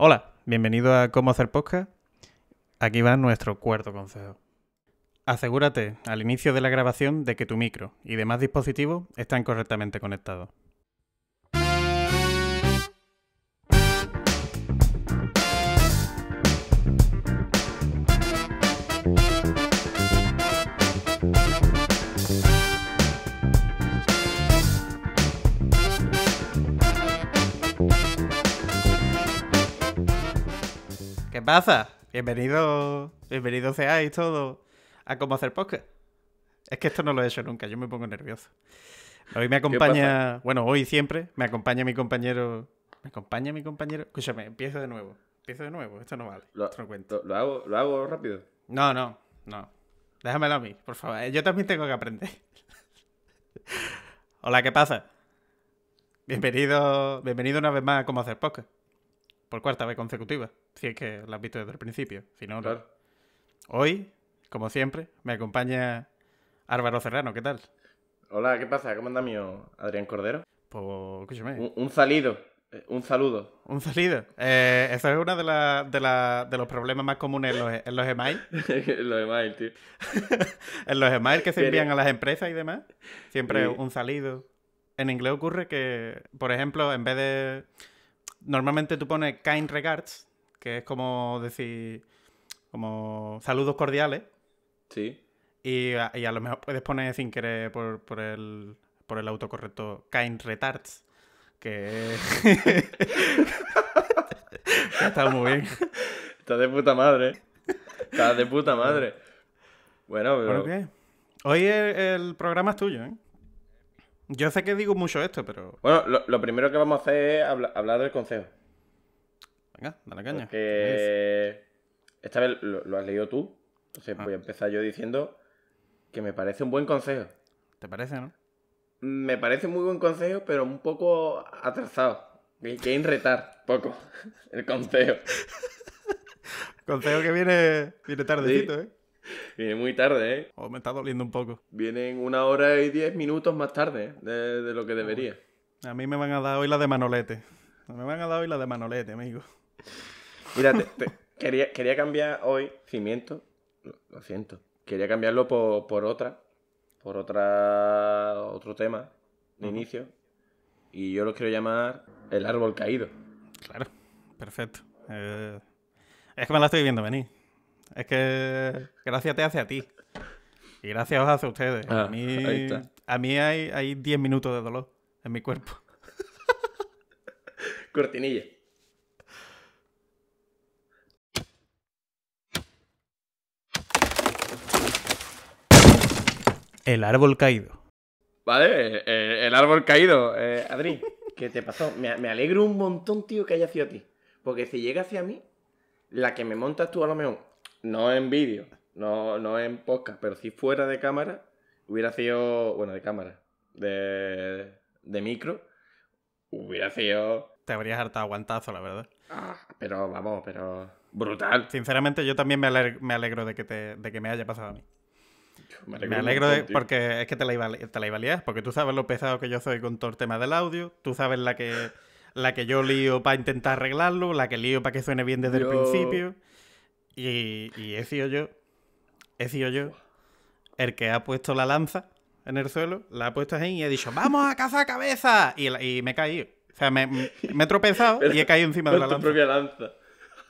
Hola, bienvenido a Cómo hacer podcast. Aquí va nuestro cuarto consejo. Asegúrate al inicio de la grabación de que tu micro y demás dispositivos están correctamente conectados. ¿Qué pasa? Bienvenido, bienvenido seáis todo a cómo hacer podcast. Es que esto no lo he hecho nunca, yo me pongo nervioso. Hoy me acompaña, bueno, hoy siempre me acompaña mi compañero, me acompaña mi compañero. Escúchame, empiezo de nuevo, empiezo de nuevo, esto no vale. Lo, hago, lo hago rápido. No, no, no. Déjamelo a mí, por favor. Eh, yo también tengo que aprender. Hola, ¿qué pasa? Bienvenido, bienvenido una vez más a Cómo hacer podcast por cuarta vez consecutiva, si es que la has visto desde el principio. Si no, Hoy, como siempre, me acompaña Álvaro Serrano, ¿qué tal? Hola, ¿qué pasa? ¿Cómo anda mío Adrián Cordero? Pues, escúchame. Un, salido. Eh, un saludo. Un salido. Eh, eso es uno de, de, los problemas más comunes en los, en en los email, tío. en los email que se envían a las empresas y demás. Siempre un salido. En inglés ocurre que, por ejemplo, en vez de normalmente tú pones kind regards, que es como decir, como saludos cordiales. Sí. Y a, lo mejor puedes poner sin querer por, por el, por el autocorrecto kind retards, que está muy bien. Estás de puta madre. estás de puta madre. Bueno, pero... ¿Por qué? Hoy el, el programa es tuyo, ¿eh? Yo sé que digo mucho esto, pero. Bueno, lo, primero que vamos a hacer es hablar del consejo. Venga, dale caña. Porque esta vez lo, has leído tú. Entonces ah. voy a empezar yo diciendo que me parece un buen consejo. ¿Te parece, no? Me parece muy buen consejo, pero un poco atrasado. Que, que enretar poco el consejo. consejo que viene, viene tardecito, ¿eh? Viene muy tarde, ¿eh? Oh, me está doliendo un poco. Vienen una hora y diez minutos más tarde ¿eh? de, lo que debería. a mí me van a dar hoy la de Manolete. Me van a dar hoy la de Manolete, amigo. Mira, quería, cambiar hoy cimiento. Lo siento. Quería cambiarlo por, por otra. Por otra otro tema de inicio. Y yo lo quiero llamar el árbol caído. Claro, perfecto. Eh, es que me la estoy viendo venir. Es que gracias te hace a ti. Y gracias os hace a ustedes. a ah, mí, hay, 10 minutos de dolor en mi cuerpo. Cortinilla. El árbol caído. Vale, eh, el árbol caído. Eh, Adri, ¿qué te pasó? Me, alegro un montón, tío, que haya sido a ti. Porque si llega hacia mí, la que me montas tú a lo mejor no en vídeo, no, no en podcast, pero si fuera de cámara, hubiera sido, bueno, de cámara, de, de micro, hubiera sido... Te habrías hartado aguantazo, la verdad. Ah, pero vamos, pero brutal. Sinceramente, yo también me, me alegro de que, te, de que me haya pasado a mí. Me alegro, de, porque es que te la, iba, la porque tú sabes lo pesado que yo soy con todo el tema del audio, tú sabes la que, la que yo lío para intentar arreglarlo, la que lío para que suene bien desde el principio. Y, y he sido yo, he sido yo, el que ha puesto la lanza en el suelo, la ha puesto ahí y he dicho, vamos a cazar cabeza. Y, me he caído. O sea, me, me he tropezado y he caído encima de la lanza.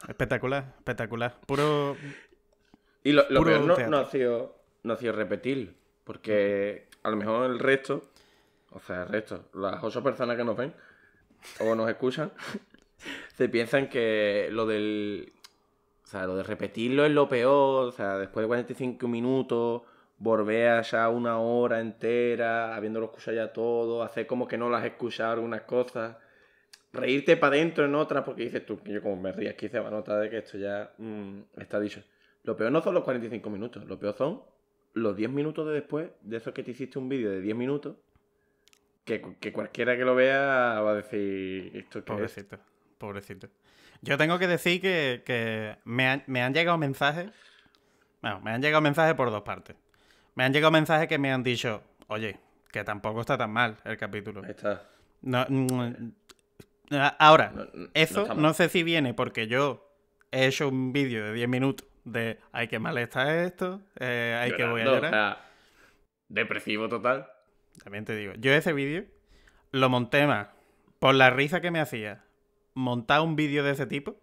Espectacular, espectacular. Puro. Y lo, lo peor no, no, ha sido, no ha sido repetir, porque a lo mejor el resto, o sea, el resto, las ocho personas que nos ven o nos escuchan, se piensan que lo del o sea, lo de repetirlo es lo peor. O sea, después de 45 minutos, volver a una hora entera, habiéndolo escuchado ya todo, hacer como que no las has escuchado algunas cosas, reírte para dentro en otras, porque dices tú, que yo como me rías, aquí se va a de que esto ya mm, está dicho. Lo peor no son los 45 minutos, lo peor son los 10 minutos de después, de eso que te hiciste un vídeo de 10 minutos, que, que, cualquiera que lo vea va a decir esto que Pobrecito, pobrecito. Yo tengo que decir que, me, han, llegado mensajes. Bueno, me han llegado mensajes por dos partes. Me han llegado mensajes que me han dicho, oye, que tampoco está tan mal el capítulo. está. Mm, ahora, eso no, sé si viene porque yo he hecho un vídeo de 10 minutos de ay qué mal está esto, eh, hay que voy a llorar. depresivo total. También te digo, yo ese vídeo lo monté más por la risa que me hacía montar un vídeo de ese tipo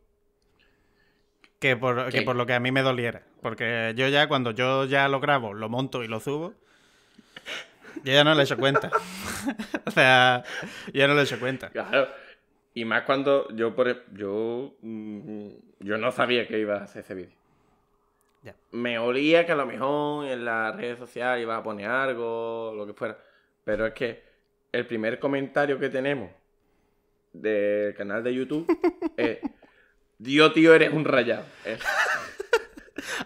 que por, por, lo que a mí me doliera. Porque yo ya, cuando yo ya lo grabo, lo monto y lo subo, yo ya no le he hecho cuenta. o sea, ya no le he hecho cuenta. Y más cuando yo, por, yo, mm, yo no sabía que iba a hacer ese vídeo. Me olía que a lo mejor en las redes sociales iba a poner algo, lo que fuera. Pero es que el primer comentario que tenemos del canal de YouTube es eh, Dios, tío, eres un rayado. Eh.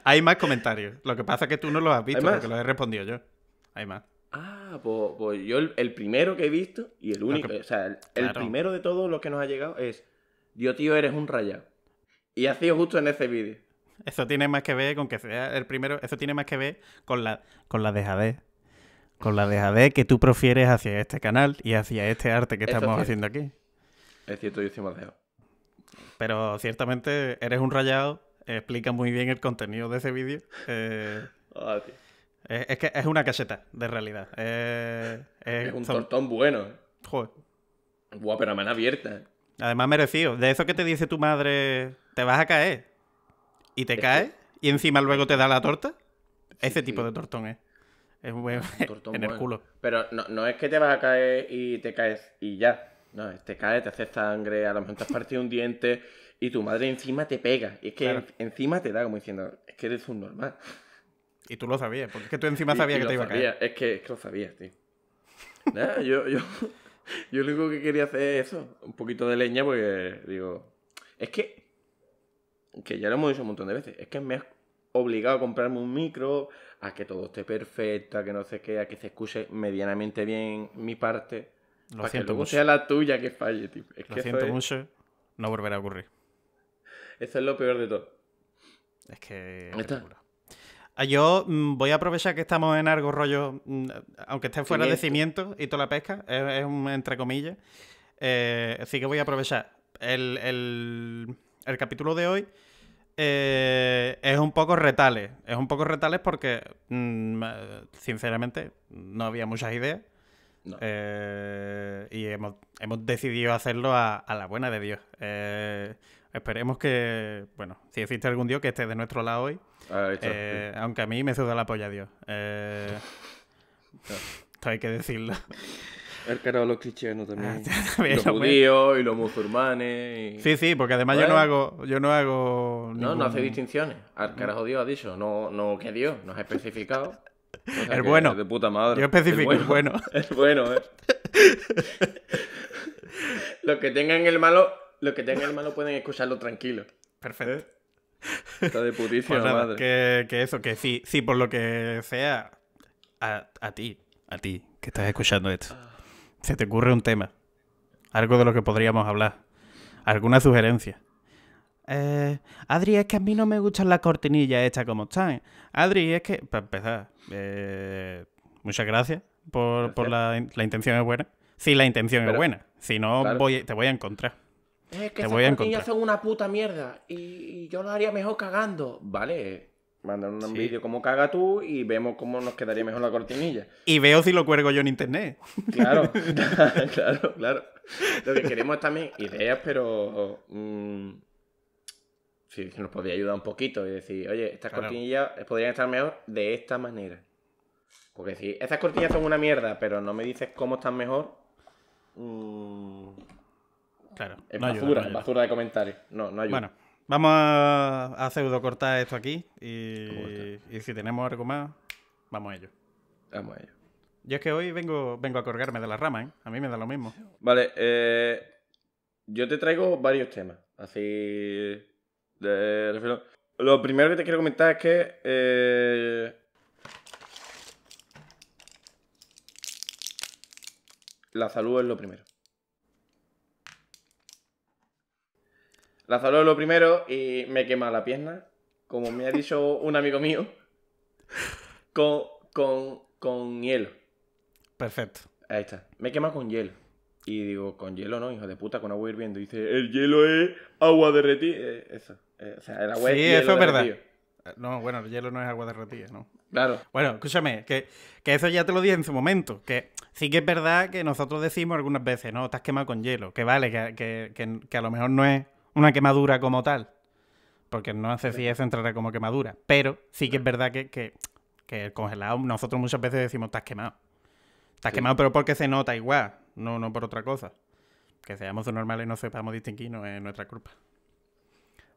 Hay más comentarios. Lo que pasa es que tú no los has visto, porque los he respondido yo. Hay más. Ah, pues, pues yo el, primero que he visto y el único, o sea, el, primero de todos los que nos ha llegado es Dios, tío, eres un rayado. Y ha sido justo en ese vídeo. Eso tiene más que ver con que sea el primero, eso tiene más que ver con la, con la dejadez. Con la dejadez que tú profieres hacia este canal y hacia este arte que estamos haciendo aquí. Es cierto, yo Pero ciertamente eres un rayado, explica muy bien el contenido de ese vídeo. Eh, ah, es, que es una caseta de realidad. Eh, es, un tortón bueno. Eh. Joder. Guau, pero a mano abierta. Además, merecido. De eso que te dice tu madre, te vas a caer. Y te caes, y encima luego te da la torta. ese tipo de tortón es. Es un, tortón en el culo. Pero no, no es que te vas a caer y te caes y ya. No, te cae, te hace sangre, a lo mejor te has partido un diente y tu madre encima te pega. Y es que encima te da como diciendo, es que eres un normal. Y tú lo sabías, porque es que tú encima sabías que te iba a caer. Es que, es que lo sabías, tío. yo, yo lo único que quería hacer es eso, un poquito de leña, porque digo, es que, que ya lo hemos dicho un montón de veces, es que me has obligado a comprarme un micro, a que todo esté perfecto, a que no sé qué, a que se escuche medianamente bien mi parte. Lo siento que luego mucho. sea la tuya que falle, tío. lo siento mucho, no volverá a ocurrir. Eso es lo peor de todo. Es que... Ah, yo mm, voy a aprovechar que estamos en algo rollo, mm, aunque esté fuera de cimiento y toda la pesca, es, un entre comillas. así eh, que voy a aprovechar. El, capítulo de hoy eh, es un poco retales. Es un poco retales porque, mm, eh, sinceramente, no había muchas ideas. Eh, y hemos, hemos, decidido hacerlo a, la buena de Dios. Eh, esperemos que, bueno, si existe algún Dios que esté de nuestro lado hoy. Ah, eh, aunque a mí me suda la polla Dios. esto hay que decirlo. El carajo los cristianos también. Ah, también los judíos y los musulmanes. Sí, sí, porque además yo no hago. Yo no hago. No, no hace distinciones. Al carajo mm. Dios ha dicho. No, no que Dios, nos ha especificado es bueno. De puta madre. Yo el bueno. es bueno, eh. los que tengan el malo, los que tengan el malo pueden escucharlo tranquilo. Perfecto. ¿Eh? Está de putísima pues madre. Que, eso, que sí, sí, por lo que sea, a ti, a ti, que estás escuchando esto. Se te ocurre un tema. Algo de lo que podríamos hablar. Alguna sugerencia. Eh, Adri, es que a mí no me gustan las cortinillas hechas como están. Adri, es que, para empezar, eh, muchas gracias por, la, intención es buena. Si sí, la intención es buena, si no, voy, te voy a encontrar. Es que te voy a una puta mierda y, yo lo haría mejor cagando. Vale, mandar un vídeo como caga tú y vemos cómo nos quedaría mejor la cortinilla. Y veo si lo cuelgo yo en internet. Claro, claro, claro. Lo que queremos también ideas, pero mm, si nos podía ayudar un poquito y decir, oye, estas cortillas cortinillas eh, podrían estar mejor de esta manera. Porque si estas cortinillas son una mierda, pero no me dices cómo están mejor. Mm, claro. Es basura, basura de comentarios. No, no ayuda. Bueno, vamos a, pseudo cortar esto aquí y, si tenemos algo más, vamos a ello. Vamos a ello. Yo es que hoy vengo, vengo a colgarme de la rama, ¿eh? A mí me da lo mismo. Vale, eh, yo te traigo varios temas. Así lo primero que te quiero comentar es que. Eh, la salud es lo primero. La salud es lo primero y me quema la pierna, como me ha dicho un amigo mío, con, con, hielo. Perfecto. Ahí está. Me quema con hielo. Y digo, con hielo no, hijo de puta, con agua hirviendo. Y dice, el hielo es agua derretida. Eh, eso. Eh, sí, eso es verdad. Eh, no, bueno, el hielo no es agua de ¿no? Claro. Bueno, escúchame, que, eso ya te lo dije en su momento, que sí que es verdad que nosotros decimos algunas veces, no, estás quemado con hielo, que vale, que, a lo mejor no es una quemadura como tal, porque no sé si eso entrará como quemadura, pero sí que es verdad que, el congelado, nosotros muchas veces decimos, estás quemado. Estás quemado, pero porque se nota igual, no, no por otra cosa. Que seamos normales y no sepamos distinguir no es nuestra culpa.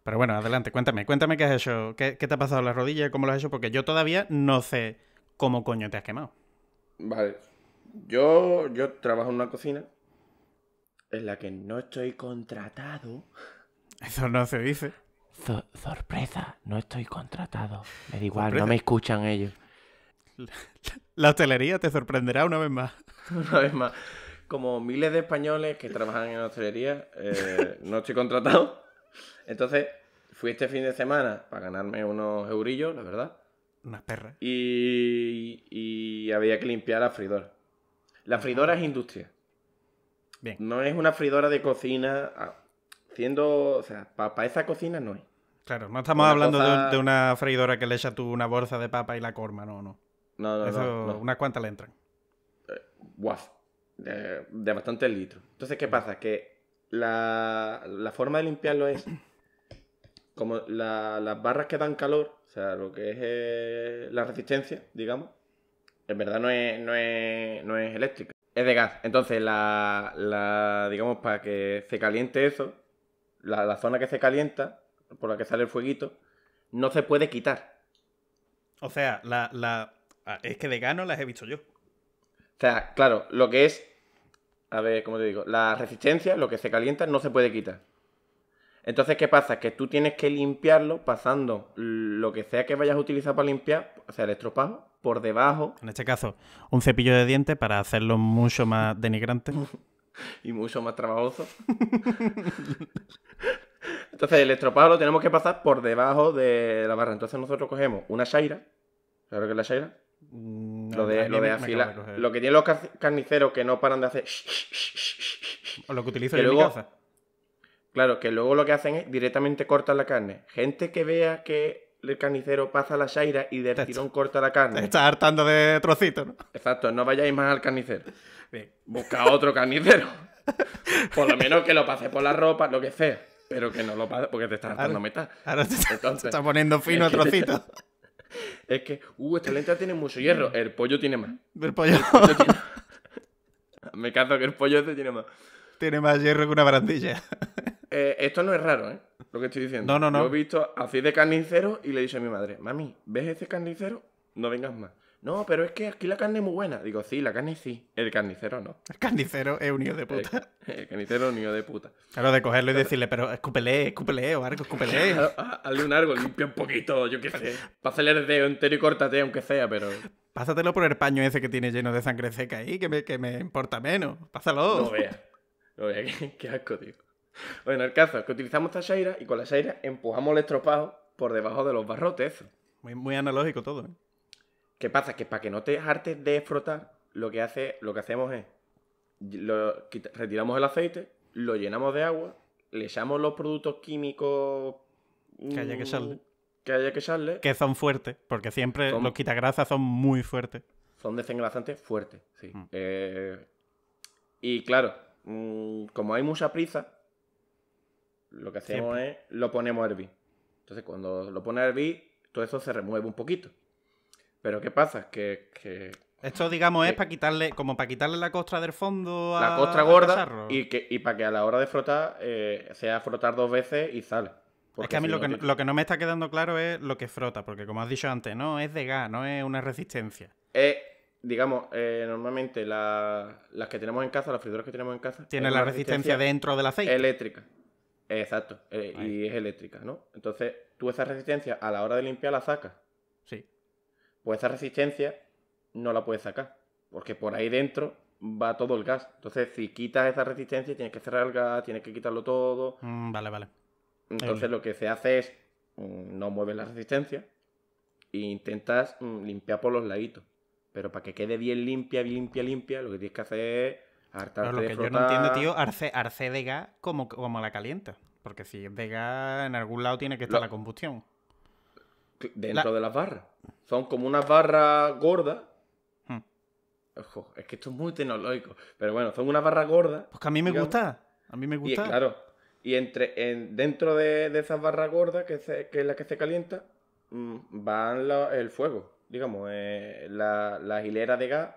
Pero bueno, adelante, cuéntame, cuéntame qué has hecho, qué, te ha pasado a la rodilla, cómo lo has hecho, porque yo todavía no sé cómo coño te has quemado. Vale, yo, yo trabajo en una cocina en la que no estoy contratado. Eso no se dice. sorpresa, no estoy contratado. Me da igual, no me escuchan ellos. La, hostelería te sorprenderá una vez más. Una vez más. Como miles de españoles que trabajan en hostelería, eh, no estoy contratado. Entonces, fui este fin de semana para ganarme unos eurillos, la verdad. Unas perras. Y, había que limpiar la fridora. La fridora es industria. Bien. No es una fridora de cocina. Ah, siendo. O sea, para esa cocina no hay Claro, no estamos hablando de, una freidora que le echa tú una bolsa de papa y la corma, no, no. No, no, no, Unas cuantas le entran. Eh, de, de bastantes litros. Entonces, ¿qué pasa? Que la, la forma de limpiarlo es como las barras que dan calor, o sea, lo que es eh, la resistencia, digamos, en verdad no es, eléctrica, es de gas. Entonces, la, la digamos, para que se caliente eso, la, zona que se calienta, por la que sale el fueguito, no se puede quitar. O sea, la, ah, es que de gas no las he visto yo. O sea, claro, lo que es a ver, ¿cómo te digo? La resistencia, lo que se calienta, no se puede quitar. Entonces, ¿qué pasa? Que tú tienes que limpiarlo pasando lo que sea que vayas a utilizar para limpiar, o sea, el estropajo, por debajo. En este caso, un cepillo de dientes para hacerlo mucho más denigrante. y mucho más trabajoso. Entonces, el estropajo lo tenemos que pasar por debajo de la barra. Entonces, nosotros cogemos una shaira. ¿Sabes lo que es la shaira? Mm, lo de, lo de afilar. lo que tienen los carniceros que no paran de hacer. O lo que utilizan en casa. Claro, que luego lo que hacen es directamente cortar la carne. Gente que vea que el carnicero pasa la shaira y del tirón corta la carne. está hartando de trocitos, ¿no? Exacto, no vayáis más al carnicero. Busca otro carnicero. por lo menos que lo pase por la ropa, lo que sea. Pero que no lo pase porque te está hartando metal. Ahora está poniendo fino a trocitos es que, uh, esta lenta tiene mucho hierro. El pollo tiene más. El pollo. Me cazo que el pollo este tiene más. Tiene más hierro que una barandilla. Eh, esto no es raro, ¿eh? Lo que estoy diciendo. No, no, no. Yo he visto así de carnicero y le dice a mi madre, mami, ¿ves este carnicero? No vengas más no, pero es que aquí la carne es muy buena. Digo, sí, la carne sí, el carnicero no. El carnicero es un de puta. El, carnicero es un de puta. Claro, de cogerlo y decirle, pero escúpele, escúpele o algo, escúpele. Ah, ah, hazle un árbol, limpia un poquito, yo qué sé. Pásale el dedo entero y córtate, aunque sea, pero... Pásatelo por el paño ese que tiene lleno de sangre seca ahí, que me, que me importa menos. Pásalo. No vea, No vea, qué, asco, tío. Bueno, el caso es que utilizamos esta shaira y con la shaira empujamos el estropado por debajo de los barrotes. Muy, muy analógico todo, ¿eh? ¿Qué pasa? Que para que no te hartes de frotar, lo que, hace, lo que hacemos es retiramos el aceite, lo llenamos de agua, le echamos los productos químicos que haya que echarle. Mm, que haya que echarle. Que son fuertes, porque siempre los quitagrasas son muy fuertes. Son desengrasantes fuertes, sí. Mm. Eh, y claro, mm, como hay mucha prisa, lo que hacemos es lo ponemos a hervir. Entonces, cuando lo pone a hervir, todo eso se remueve un poquito. Pero ¿qué pasa? Es que esto, digamos, es para quitarle, como para quitarle la costra del fondo a la costra gorda y, que, para que a la hora de frotar eh, sea frotar dos veces y sale. es que a mí lo, que, no me está quedando claro es lo que frota, porque como has dicho antes, no es de gas, no es una resistencia. Eh, digamos, eh, normalmente las que tenemos en casa, las frituras que tenemos en casa... Tiene la resistencia, dentro del aceite. Eléctrica. Exacto. Eh, y es eléctrica, ¿no? Entonces, tú esa resistencia a la hora de limpiar la sacas. Sí pues esa resistencia no la puedes sacar, porque por ahí dentro va todo el gas. Entonces, si quitas esa resistencia, tienes que cerrar el gas, tienes que quitarlo todo. Mm, vale, vale. Entonces, lo que se hace es mm, no mueves la resistencia e intentas mm, limpiar por los laditos. Pero para que quede bien limpia, bien limpia, limpia, lo que tienes que hacer es hartarte frotar. lo que yo no entiendo, tío, arce, de gas como, como la calienta. Porque si es de gas, en algún lado tiene que estar la combustión. Dentro de las barras. Son como unas barras gordas. Hmm. es que esto es muy tecnológico. Pero bueno, son unas barras gordas. Pues que a mí me gusta. A mí me gusta. Y, claro. Y entre, dentro de, esas barras gordas, que, es la que se calienta, va mm, van el fuego. Digamos, eh, las la hileras de gas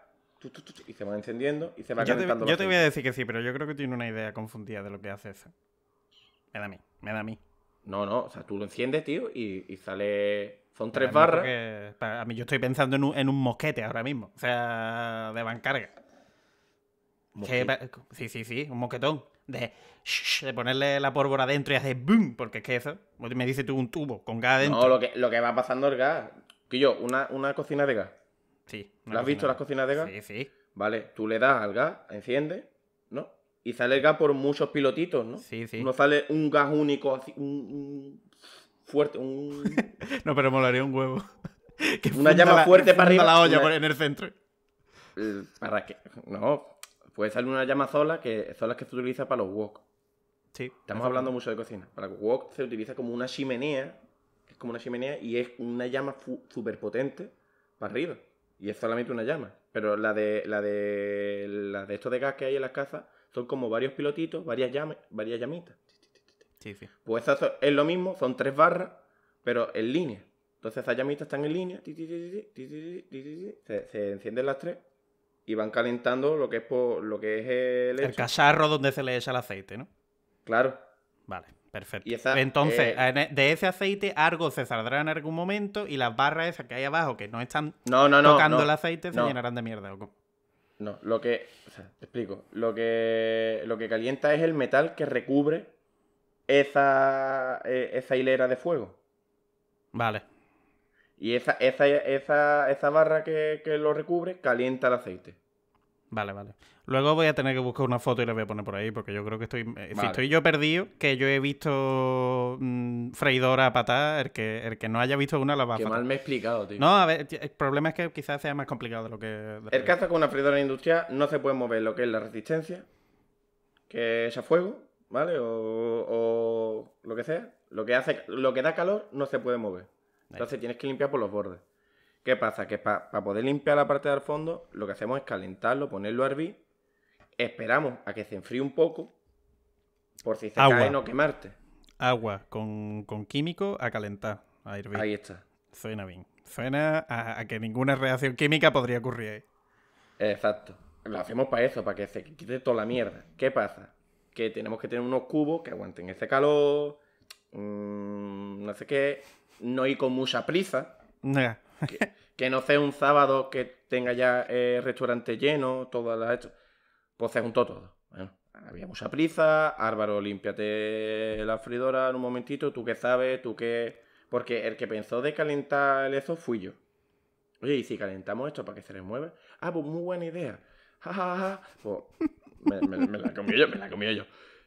y se van encendiendo y se va yo yo te voy a decir que sí, pero yo creo que tiene una idea confundida de lo que hace eso. Me da a mí, me da a mí. No, no, o sea, tú lo enciendes, tío, y, sale. Son tres barras. A mí, yo estoy pensando en un, mosquete ahora mismo, o sea, de bancarga. sí, sí, sí, un mosquetón. De, ponerle la pólvora adentro y hacer boom, porque es que eso, me dice tú un tubo con gas adentro. No, lo que, lo que va pasando es gas. Que yo, una, una cocina de gas. Sí. ¿Lo has visto las cocinas de gas? Sí, sí. Vale, tú le das al gas, enciende, ¿no? Y sale el gas por muchos pilotitos, ¿no? Sí, sí. No sale un gas único, un, fuerte, un... no, pero molaría un huevo. una llama fuerte para arriba. la olla en el centro. Eh, ¿Para qué? No, puede salir una llama sola, que son las que se utiliza para los wok. Sí. Estamos hablando mucho de cocina. Para los wok se utiliza como una chimenea, es como una chimenea y es una llama súper potente para arriba. Y es solamente una llama. Pero la de, la de, la de esto de gas que hay en las casas son como varios pilotitos, varias, llamas, varias llamitas. Sí, sí. Pues eso es lo mismo, son tres barras, pero en línea. Entonces esas llamitas están en línea, se, encienden las tres y van calentando lo que es lo que es el, el cacharro donde se le echa el aceite, ¿no? Claro. Vale, perfecto. Entonces, de ese aceite algo se saldrá en algún momento y las barras esas que hay abajo que no están tocando el aceite se llenarán de mierda. ¿o? No, lo que. O sea, te explico. Lo que, lo que calienta es el metal que recubre esa, e, esa hilera de fuego. Vale. Y esa, esa, esa, esa barra que, que lo recubre calienta el aceite. Vale, vale. Luego voy a tener que buscar una foto y la voy a poner por ahí, porque yo creo que estoy. Eh, si estoy yo perdido, que yo he visto mm, freidora a patar, el que, no haya visto una la va a Qué mal me he explicado, tío. No, a ver, el problema es que quizás sea más complicado lo que. el caso con una freidora industrial no se puede mover lo que es la resistencia, que es a fuego, ¿vale? O, o lo que sea. Lo que, hace, lo que da calor no se puede mover. Entonces tienes que limpiar por los bordes. ¿Qué pasa? Que para poder limpiar la parte del fondo, lo que hacemos es calentarlo, ponerlo a hervir, esperamos a que se enfríe un poco, por si se cae no quemarte. Agua con, químico a calentar, a hervir. Ahí está. Suena bien. Suena a, que ninguna reacción química podría ocurrir ahí. Exacto. Lo hacemos para eso, para que se quite toda la mierda. ¿Qué pasa? Que tenemos que tener unos cubos que aguanten ese calor, mm, no sé qué, no ir con mucha prisa. Nada. Que, no sea un sábado que tenga ya el eh, restaurante lleno, todas las... Pues se juntó todo. había mucha prisa, Álvaro, límpiate la fridora en un momentito, tú que sabes, tú qué Porque el que pensó de calentar eso fui yo. Oye, ¿y si calentamos esto para que se les mueva? Ah, pues muy buena idea. Pues, me, la comí yo, me la comí yo.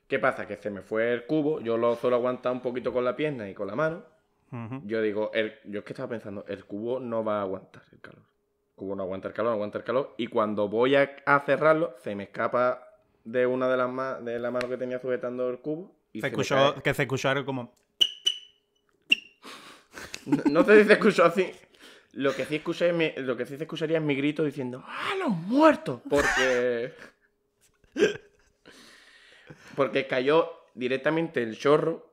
¿Qué pasa? Que se me fue el cubo, yo lo solo aguantar un poquito con la pierna y con la mano. Yo digo, yo es que estaba pensando, el cubo no va a aguantar el calor. El cubo no aguanta el calor, no aguanta el calor. Y cuando voy a, cerrarlo, se me escapa de una de las manos de la mano que tenía sujetando el cubo. se, que se escuchó como. No, te sé si se escuchó así. Lo que sí lo que sí se escucharía es mi grito diciendo ¡Ah, los muertos! Porque. porque cayó directamente el chorro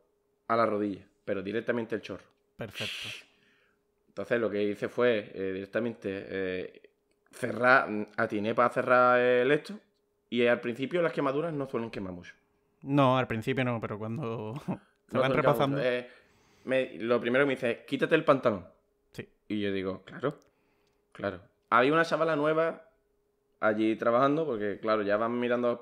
a la rodilla pero directamente el chorro. Perfecto. Entonces lo que hice fue eh, directamente eh, cerrar, mm, atiné para cerrar el esto y al principio las quemaduras no suelen quemar mucho. No, al principio no, pero cuando se van repasando... Eh, lo primero que me dice quítate el pantalón. Sí. Y yo digo, claro, claro. Había una chavala nueva allí trabajando, porque claro, ya van mirando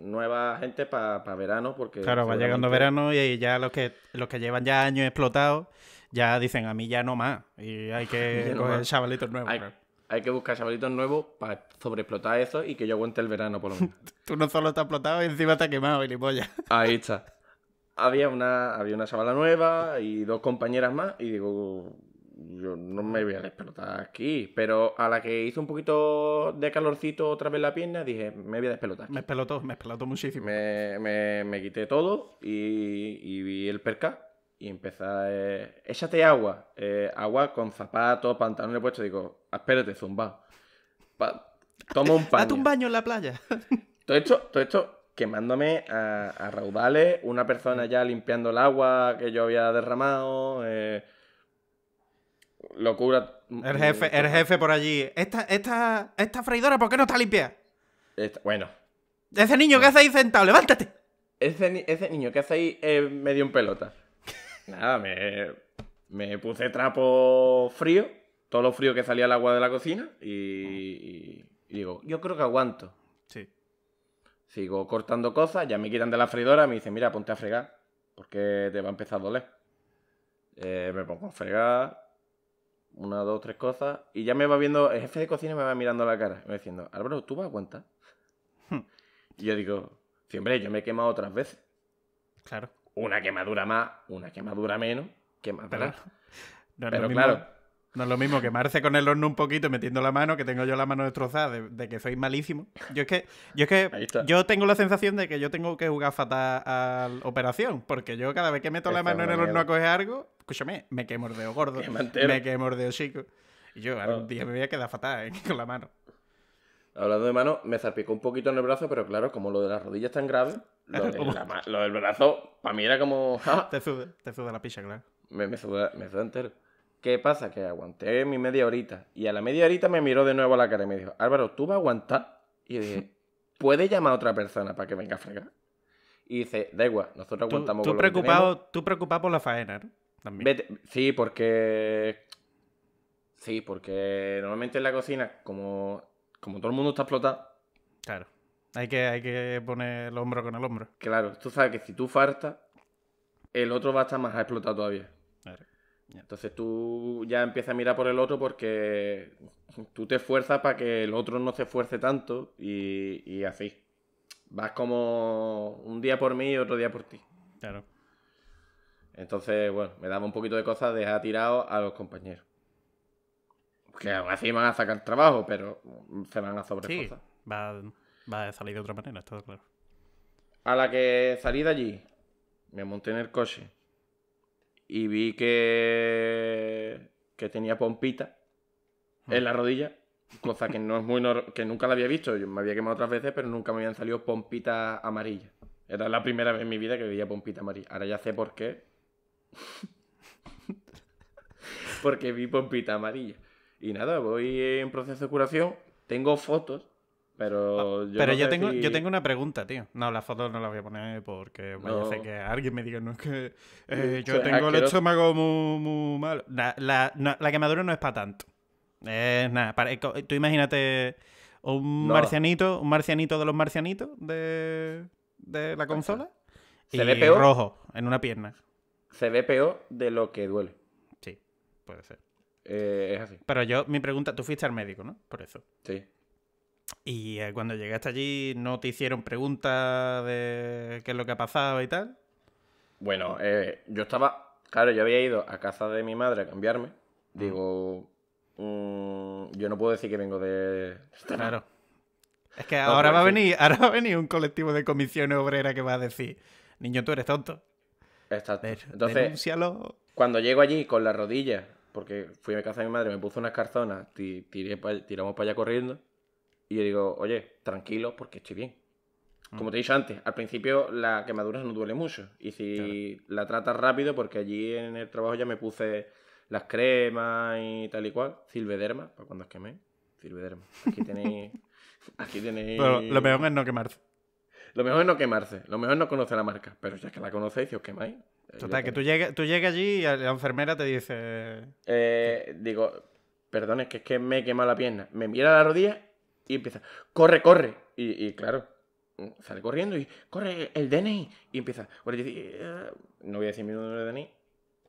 nueva gente para verano, porque... Claro, va llegando verano y ya los que, los que llevan ya años explotados, ya dicen, a mí ya no más, y hay que coger chavalitos nuevos. Hay, que buscar chavalitos nuevos para sobreexplotar eso y que yo aguante el verano, por lo menos. Tú no solo estás explotado, y encima te has quemado, gilipollas. Ahí está. Había una, había una chavala nueva y dos compañeras más, y digo, yo no me voy a despelotar aquí. Pero a la que hizo un poquito de calorcito otra vez la pierna, dije, me voy a despelotar. Me despelotó, me pelotó muchísimo. Me, quité todo y, vi el perca y empecé a... Eh, échate agua. Eh, agua con zapatos, pantalones puestos. Digo, espérate, zumba. toma un paño. Date un baño en la playa. todo esto, todo esto quemándome a, raudales, una persona ya limpiando el agua que yo había derramado, eh, locura. El jefe, el jefe por allí. Esta, esta, esta freidora, ¿por qué no está limpia? bueno. Ese niño que hace ahí sentado, levántate. Ese, niño que hace eh, ahí medio en pelota. Nada, me, me puse trapo frío, todo lo frío que salía el agua de la cocina y, digo, yo creo que aguanto. Sí. Sigo cortando cosas, ya me quitan de la freidora, me dicen, mira, ponte a fregar, porque te va a empezar a doler. Eh, me pongo a fregar, una, dos, tres cosas, y ya me va viendo, el jefe de cocina me va mirando la cara, me va diciendo, Álvaro, ¿tú vas a cuenta y yo digo, sí, hombre, yo me he quemado otras veces. Claro. Una quemadura más, una quemadura menos, quemadura. Pero, pero claro, no es lo mismo quemarse con el horno un poquito metiendo la mano, que tengo yo la mano destrozada, de, que soy malísimo. Yo es que, yo es que yo tengo la sensación de que yo tengo que jugar fatal a la operación, porque yo cada vez que meto la mano en el horno a coger algo, escúchame, me quemo el gordo, me quemo el chico. Y yo algún día me voy a quedar fatal eh, con la mano. Hablando de mano, me zarpicó un poquito en el brazo, pero claro, como lo de las rodillas es tan grave, lo, del brazo, para mí era como. Ah. te sube, la picha, claro. Me, me, me suda entero. ¿Qué pasa? Que aguanté mi media horita. Y a la media horita me miró de nuevo a la cara y me dijo, Álvaro, ¿tú vas a aguantar? Y dije, ¿puede llamar a otra persona para que venga a fregar? Y dice, da igual, nosotros aguantamos tú preocupado, Tú preocupado por la faena, ¿no? También. Sí, porque... Sí, porque normalmente en la cocina, como, como todo el mundo está explotado... Claro. Hay que, hay que poner el hombro con el hombro. Claro, tú sabes que si tú faltas, el otro va a estar más explotado todavía. Claro. Entonces tú ya empiezas a mirar por el otro porque tú te esfuerzas para que el otro no se esfuerce tanto y, así. Vas como un día por mí y otro día por ti. Claro. Entonces, bueno, me daba un poquito de cosas dejar tirado a los compañeros. Que aún así van a sacar trabajo, pero se van a sobrepasar va, va a salir de otra manera, está claro. A la que salí de allí, me monté en el coche y vi que, que tenía pompita mm. en la rodilla, cosa que no es muy que nunca la había visto. Yo me había quemado otras veces, pero nunca me habían salido pompitas amarillas. Era la primera vez en mi vida que veía pompita amarilla. Ahora ya sé por qué. Porque vi pompita amarilla. Y nada, voy en proceso de curación. Tengo fotos pero, ah, yo, pero yo, tengo, yo tengo una pregunta, tío. No, la foto no la voy a poner porque vaya que alguien me diga, no es que eh, mm, yo tengo el estómago muy, muy malo. La, quemadura no es para tanto. Es nada. tú imagínate un marcianito, un marcianito de los marcianitos de, la consola. Se y ve peor. Rojo, en una pierna. Se ve peor de lo que duele. Sí, puede ser. Eh, es así. Pero yo, mi pregunta, tú fuiste al médico, ¿no? Por eso. Sí. Y eh, cuando llegaste allí, ¿no te hicieron preguntas de qué es lo que ha pasado y tal? Bueno, eh, yo estaba, claro, yo había ido a casa de mi madre a cambiarme. Mm. Digo, mm, yo no puedo decir que vengo de... Claro. Es que ahora, pues, va a venir, ahora va a venir un colectivo de comisiones obreras que va a decir, niño, tú eres tonto. Entonces, Denúncialo. cuando llego allí con las rodillas, porque fui a casa de mi madre, me puso unas carzonas, tiré, tiramos para allá corriendo. Y yo digo, oye, tranquilo porque estoy bien. Mm. Como te he dicho antes, al principio la quemadura no duele mucho. Y si la tratas rápido, porque allí en el trabajo ya me puse las cremas y tal y cual, silvederma, para cuando os quemé, silvederma. Aquí tenéis... aquí tenéis... lo mejor es no quemarse. Lo mejor es no quemarse, lo mejor es no conocer la marca, pero ya que la conocéis, si os quemáis. Eh, Total, que tú llegas tú llegas allí y la enfermera te dice... Eh, digo, perdón, es que es que me he quemado la pierna. Me mira la rodilla y empieza, corre, corre. Y, claro, sale corriendo y corre el DNI. Y empieza, eh, no voy a decir mi número de DNI.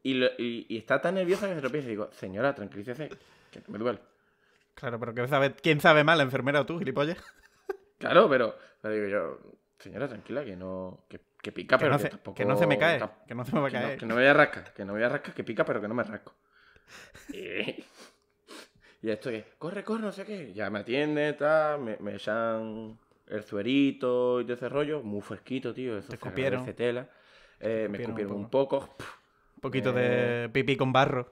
Y, está tan nerviosa que se tropieza y digo, señora, tranquilícese, que no me duele. Claro, pero ¿quién sabe, quién la enfermera o tú, gilipollas? Claro, pero le digo yo, señora, tranquila, que no. Que, pica, pero que no se me cae. que no se me va a caer. que no voy a rascar, que no voy a rascar, que pica, pero que no me rasco. Y esto corre, corre, no sé qué. Ya me atiende, tal, me, echan el suerito y de ese rollo. Muy fresquito, tío. Eso Te escupieron. tela. Eh, me escupieron un poco. Un, poquito de eh, pipí con barro.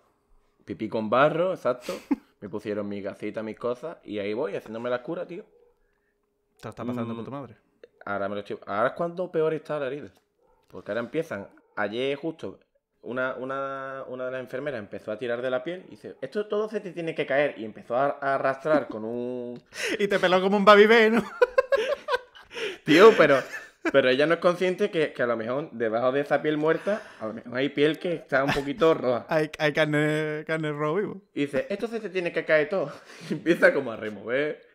Pipí con barro, exacto. me pusieron mi gasita, mis cosas. Y ahí voy, haciéndome la cura, tío. Te está pasando con tu mm, madre. Ahora me lo Ahora es cuando peor está la herida. Porque ahora empiezan. Ayer justo una, de las enfermeras empezó a tirar de la piel y dice, esto todo se te tiene que caer. Y empezó a, arrastrar con un... y te peló como un babibé, ¿no? Tío, pero, pero ella no es consciente que, a lo mejor debajo de esa piel muerta, a lo mejor hay piel que está un poquito roja. hay, carne, roja vivo. Y dice, esto se te tiene que caer todo. Y empieza como a remover.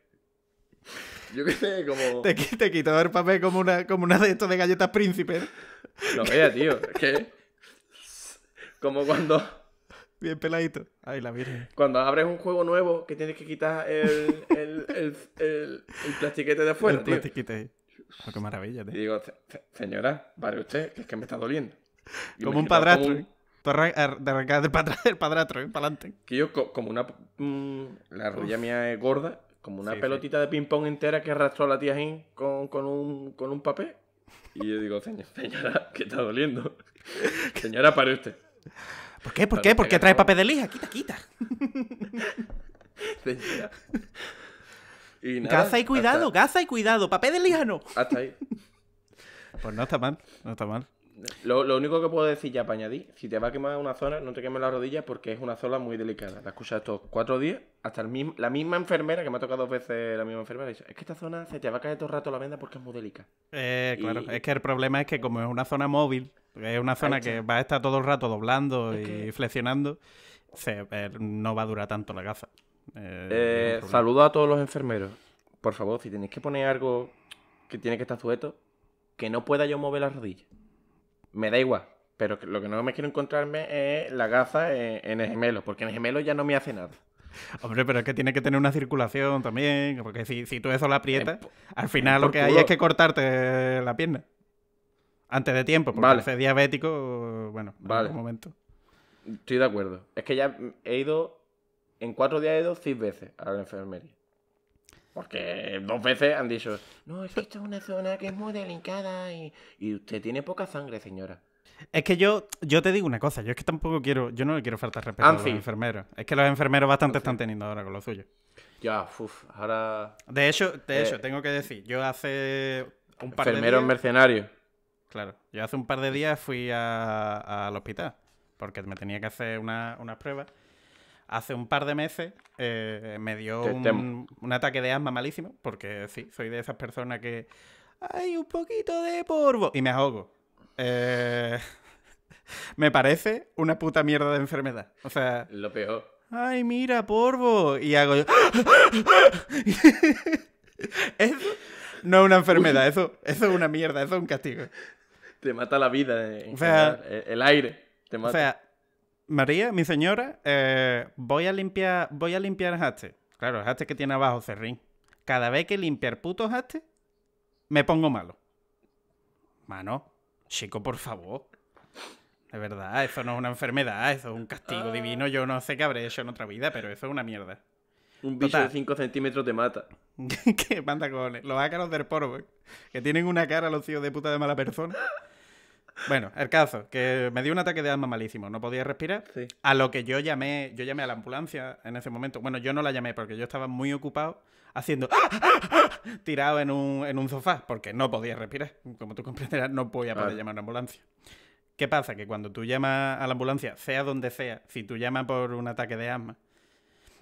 Yo qué sé, como. Te, te quitó el papel como una, como una de estos de galletas príncipes. Lo vea, tío. Es como cuando. Bien peladito. Ay, la virgen. Cuando abres un juego nuevo que tienes que quitar el, el, el, plastiquete de afuera. El plastiquete. Ah, qué maravilla, Y digo, señora, vale usted, que es que me está doliendo. como un padrastro. De un... De padrastro, ¿eh? para adelante. Que yo, como una. Mm, la rodilla mía es gorda, como una pelotita de ping-pong entera que arrastró la tía Jin con, un, papel. Y yo digo, señora que está doliendo. señora, pare usted. ¿Por qué? ¿Por qué? ¿Por qué trae papel de lija? Quita, quita. y y cuidado, hasta... y cuidado. Papel de lija no. Hasta ahí. Pues no está mal, no está mal. Lo, único que puedo decir ya para añadir, si te va a quemar una zona, no te quemes la rodilla porque es una zona muy delicada. La escuchas estos cuatro días, hasta la misma enfermera, que me ha tocado dos veces la misma enfermera, dice, es que esta zona se te va a caer todo el rato la venda porque es muy delicada. Eh, claro, es que el problema es que como es una zona móvil, es una zona que va a estar todo el rato doblando y flexionando. Eh, no va a durar tanto la gaza. Eh, eh saludo a todos los enfermeros. Por favor, si tenéis que poner algo que tiene que estar sujeto, que no pueda yo mover la rodilla. Me da igual. Pero lo que no me quiero encontrarme es la gaza en el gemelo, porque en el gemelo ya no me hace nada. Hombre, pero es que tiene que tener una circulación también, porque si tú eso la aprietas, em, al final lo que hay es que cortarte la pierna. Antes de tiempo, porque vale. Es diabético, bueno, en vale. algún momento. Estoy de acuerdo. Es que ya he ido, en cuatro días he ido seis veces a la enfermería. Porque dos veces han dicho, no, es que esto es una zona que es muy delicada y, usted tiene poca sangre, señora. Es que yo, yo te digo una cosa, yo es que tampoco quiero, yo no le quiero faltar respeto a ah, los enfermeros. Es que los enfermeros bastante están teniendo ahora con lo suyo. Ya, uff, ahora. De hecho, de hecho, eh, tengo que decir, yo hace un par de días. Enfermeros mercenarios. Claro, yo hace un par de días fui al hospital porque me tenía que hacer unas una pruebas. Hace un par de meses eh, me dio un, ataque de asma malísimo, porque sí, soy de esas personas que. hay un poquito de polvo! Y me ahogo. Eh, me parece una puta mierda de enfermedad. O sea. Lo peor. ¡Ay, mira, polvo! Y hago Eso no una enfermedad, eso, eso es una mierda, eso es un castigo. Te mata la vida, e-, el, aire. O sea, María, mi señora, eh, voy a limpiar, voy a limpiar haste. Claro, el haste que tiene abajo cerrín. Cada vez que limpiar puto haste, me pongo malo. Mano, chico, por favor. De verdad, eso no es una enfermedad, eso es un castigo divino. Ah. Yo no sé qué habré hecho en otra vida, pero eso es una mierda. Un bicho de 5 centímetros te mata. ¿Qué manda cojones? Los ácaros del porvo. ¿eh? que tienen una cara los tíos de puta de mala persona. Bueno, el caso, que me dio un ataque de asma malísimo, no podía respirar. A lo que yo llamé, yo llamé a la ambulancia en ese momento. Bueno, yo no la llamé porque yo estaba muy ocupado haciendo ¡Ah, ah, ah! tirado en un, sofá, porque no podía respirar. Como tú comprenderás, no podía poder llamar a la ambulancia. ¿Qué pasa? Que cuando tú llamas a la ambulancia, sea donde sea, si tú llamas por un ataque de asma,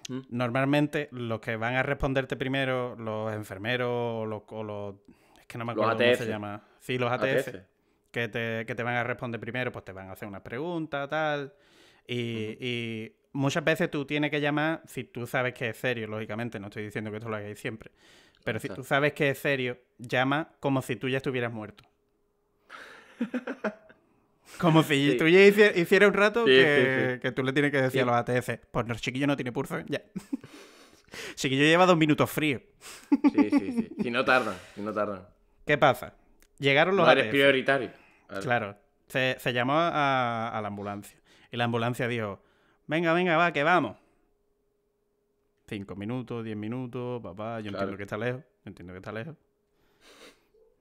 Normalmente los que van a responderte primero, los enfermeros o los, es que no me acuerdo cómo se llama. Sí, los ATF, Que, te, que te van a responder primero, pues te van a hacer una pregunta, tal. Y, y, muchas veces tú tienes que llamar, si tú sabes que es serio, lógicamente, no estoy diciendo que esto lo hagáis siempre, pero si tú sabes que es serio, llama como si tú ya estuvieras muerto. Como si tú ya hiciera, un rato que, tú le tienes que decir a los ATF, pues los chiquillo no tiene pulso, ya. chiquillo lleva dos minutos frío. sí, sí, sí. Si no tarda. si no tarda. ¿Qué pasa? Llegaron los no eres Claro. Se, llamó a, la ambulancia. Y la ambulancia dijo, venga, venga, va, que vamos. Cinco minutos, diez minutos, papá, yo entiendo que está lejos, yo entiendo que está lejos.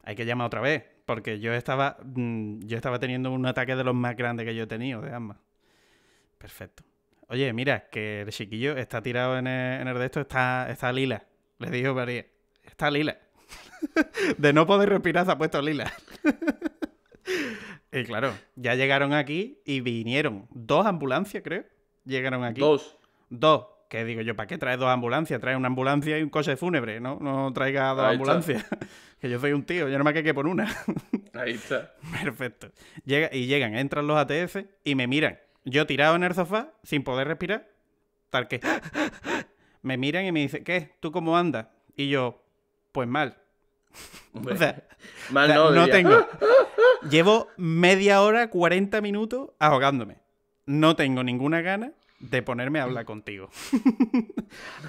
Hay que llamar otra vez porque yo estaba, mm, yo estaba teniendo un ataque de los más grandes que yo he tenido de ambas. Perfecto. Oye, mira, que el chiquillo está tirado en el, en de esto, está, está lila. Le dijo María, está lila. de no poder respirar se ha puesto lila. y claro, ya llegaron aquí y vinieron dos ambulancias, creo. Llegaron aquí. Dos. Dos que digo yo, ¿para qué traes dos ambulancias? Trae una ambulancia y un coche fúnebre, ¿no? No traiga dos ambulancias. que yo soy un tío, yo no me quedé por una. Ahí está. Perfecto. Llega, y llegan, entran los ATF y me miran. Yo tirado en el sofá, sin poder respirar, tal que. me miran y me dicen, ¿qué? ¿Tú cómo andas? Y yo, pues mal. o sea, mal no, tengo. Llevo media hora, 40 minutos ahogándome. No tengo ninguna gana de ponerme a hablar contigo.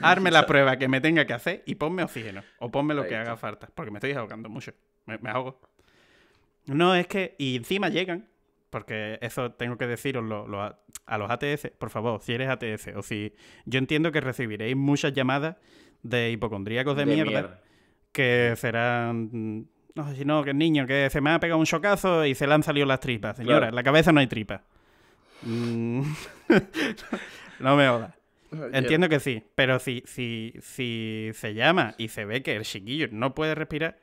Arme la prueba que me tenga que hacer y ponme oxígeno. O ponme lo que haga falta. Porque me estoy ahogando mucho. Me, ahogo. No, es que. Y encima llegan. Porque eso tengo que deciros a los ATS. Por favor, si eres ATS o si. Yo entiendo que recibiréis muchas llamadas de hipocondríacos de, mierda, Que serán. No, sé si no, que el niño que se me ha pegado un chocazo y se le han salido las tripas. Señora, la cabeza no hay tripa. Mm. no me oda Entiendo que sí, pero si, si se llama y se ve que el chiquillo no puede respirar,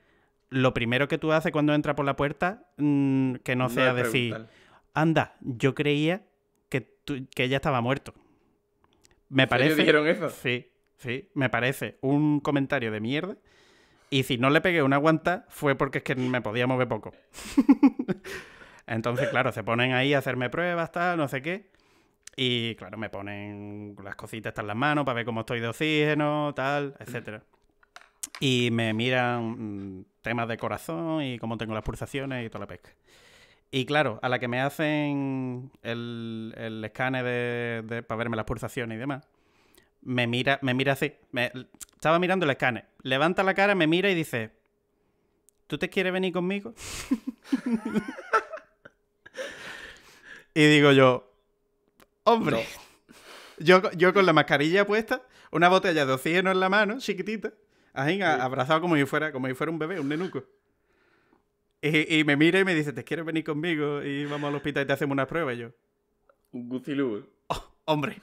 lo primero que tú haces cuando entra por la puerta, mm, que no, sea decir, anda, yo creía que, que ella estaba muerto. Me parece. eso? Sí, sí, me parece un comentario de mierda. Y si no le pegué una guanta fue porque es que me podía mover poco. Entonces, claro, se ponen ahí a hacerme pruebas, tal, no sé qué. Y claro, me ponen las cositas en las manos para ver cómo estoy de oxígeno, tal, etcétera. Y me miran mm, temas de corazón y cómo tengo las pulsaciones y toda la pesca. Y claro, a la que me hacen el, el escáner de, para verme las pulsaciones y demás, me mira, me mira así. estaba mirando el escáner. Levanta la cara, me mira y dice, ¿tú te quieres venir conmigo? Y digo yo, hombre, yo, yo con la mascarilla puesta, una botella de oxígeno en la mano, chiquitita, ahí abrazado como si, fuera, como si fuera un bebé, un nenuco. Y, me mira y me dice, ¿te quieres venir conmigo? Y vamos al hospital y te hacemos una prueba. yo, un gucilú. Oh, hombre,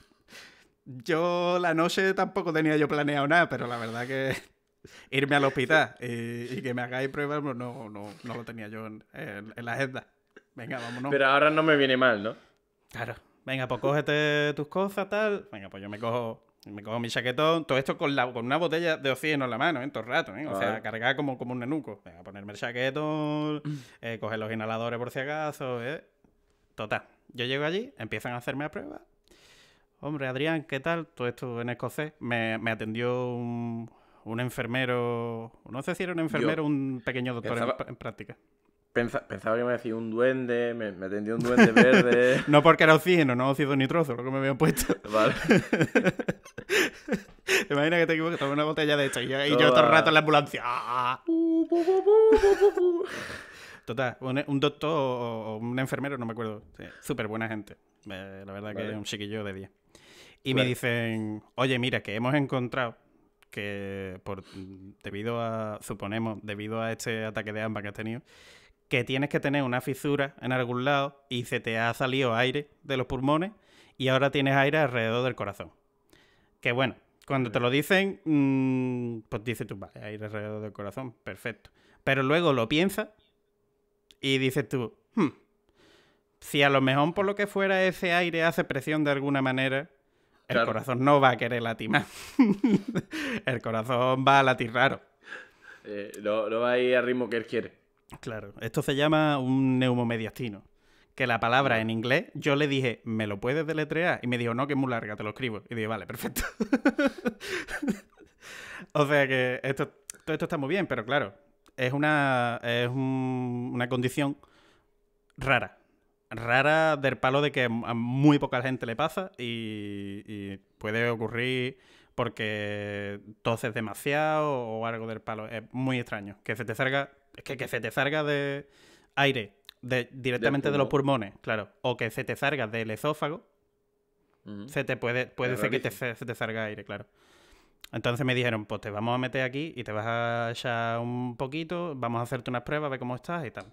yo la noche tampoco tenía yo planeado nada, pero la verdad que irme al hospital y, que me hagáis pruebas, no, no, no lo tenía yo en, en la agenda. Venga, vámonos. Pero ahora no me viene mal, ¿no? Claro. Venga, pues cógete tus cosas, tal. Venga, pues yo me cojo, me cojo mi chaquetón. Todo esto con, la, con una botella de oxígeno en la mano, en ¿eh? todo el rato, ¿eh? O sea, cargar como, como un nenuco. Venga, ponerme el chaquetón, eh, coger los inhaladores por si acaso, Total. Yo llego allí, empiezan a hacerme a prueba. Hombre, Adrián, ¿qué tal? Todo esto en escocés. Me, atendió un, enfermero, no sé si era un enfermero, un pequeño doctor en, práctica pensaba que me decía un duende, me, me un duende verde. no porque era oxígeno, no ni trozo lo que me había puesto. Vale. Imagina que te equivocas, tomé una botella de esto y, yo, todo el rato en la ambulancia. Ah. Total, un, doctor o, un enfermero, no me acuerdo. Súper buena gente. Eh, la verdad que es un chiquillo de 10. Y me pues dicen, oye, mira, que hemos encontrado que por debido a, suponemos, debido a este ataque de ambas que has tenido, que tienes que tener una fisura en algún lado y se te ha salido aire de los pulmones y ahora tienes aire alrededor del corazón. Que bueno, cuando te lo dicen, mm, pues dices tú, vale, aire alrededor del corazón, perfecto. Pero luego lo piensas y dices tú, hmm, si a lo mejor por lo que fuera ese aire hace presión de alguna manera, el corazón no va a querer latir el corazón va a latir raro. lo eh, no va a ir al ritmo que él quiere. Claro, esto se llama un neumomediastino. Que la palabra en inglés, yo le dije, ¿me lo puedes deletrear? Y me dijo, no, que es muy larga, te lo escribo. Y dije, vale, perfecto. o sea que esto, todo esto está muy bien, pero claro, es una, una condición rara. Rara del palo de que a muy poca gente le pasa y, puede ocurrir porque toses demasiado o algo del palo. Es muy extraño. Que se te salga es que, que se te salga de aire de, directamente de los pulmones, claro, o que se te salga del esófago, se te puede, puede ser que se te salga aire, claro. Entonces me dijeron, pues te vamos a meter aquí y te vas a echar un poquito, vamos a hacerte unas pruebas, a ver cómo estás y tal.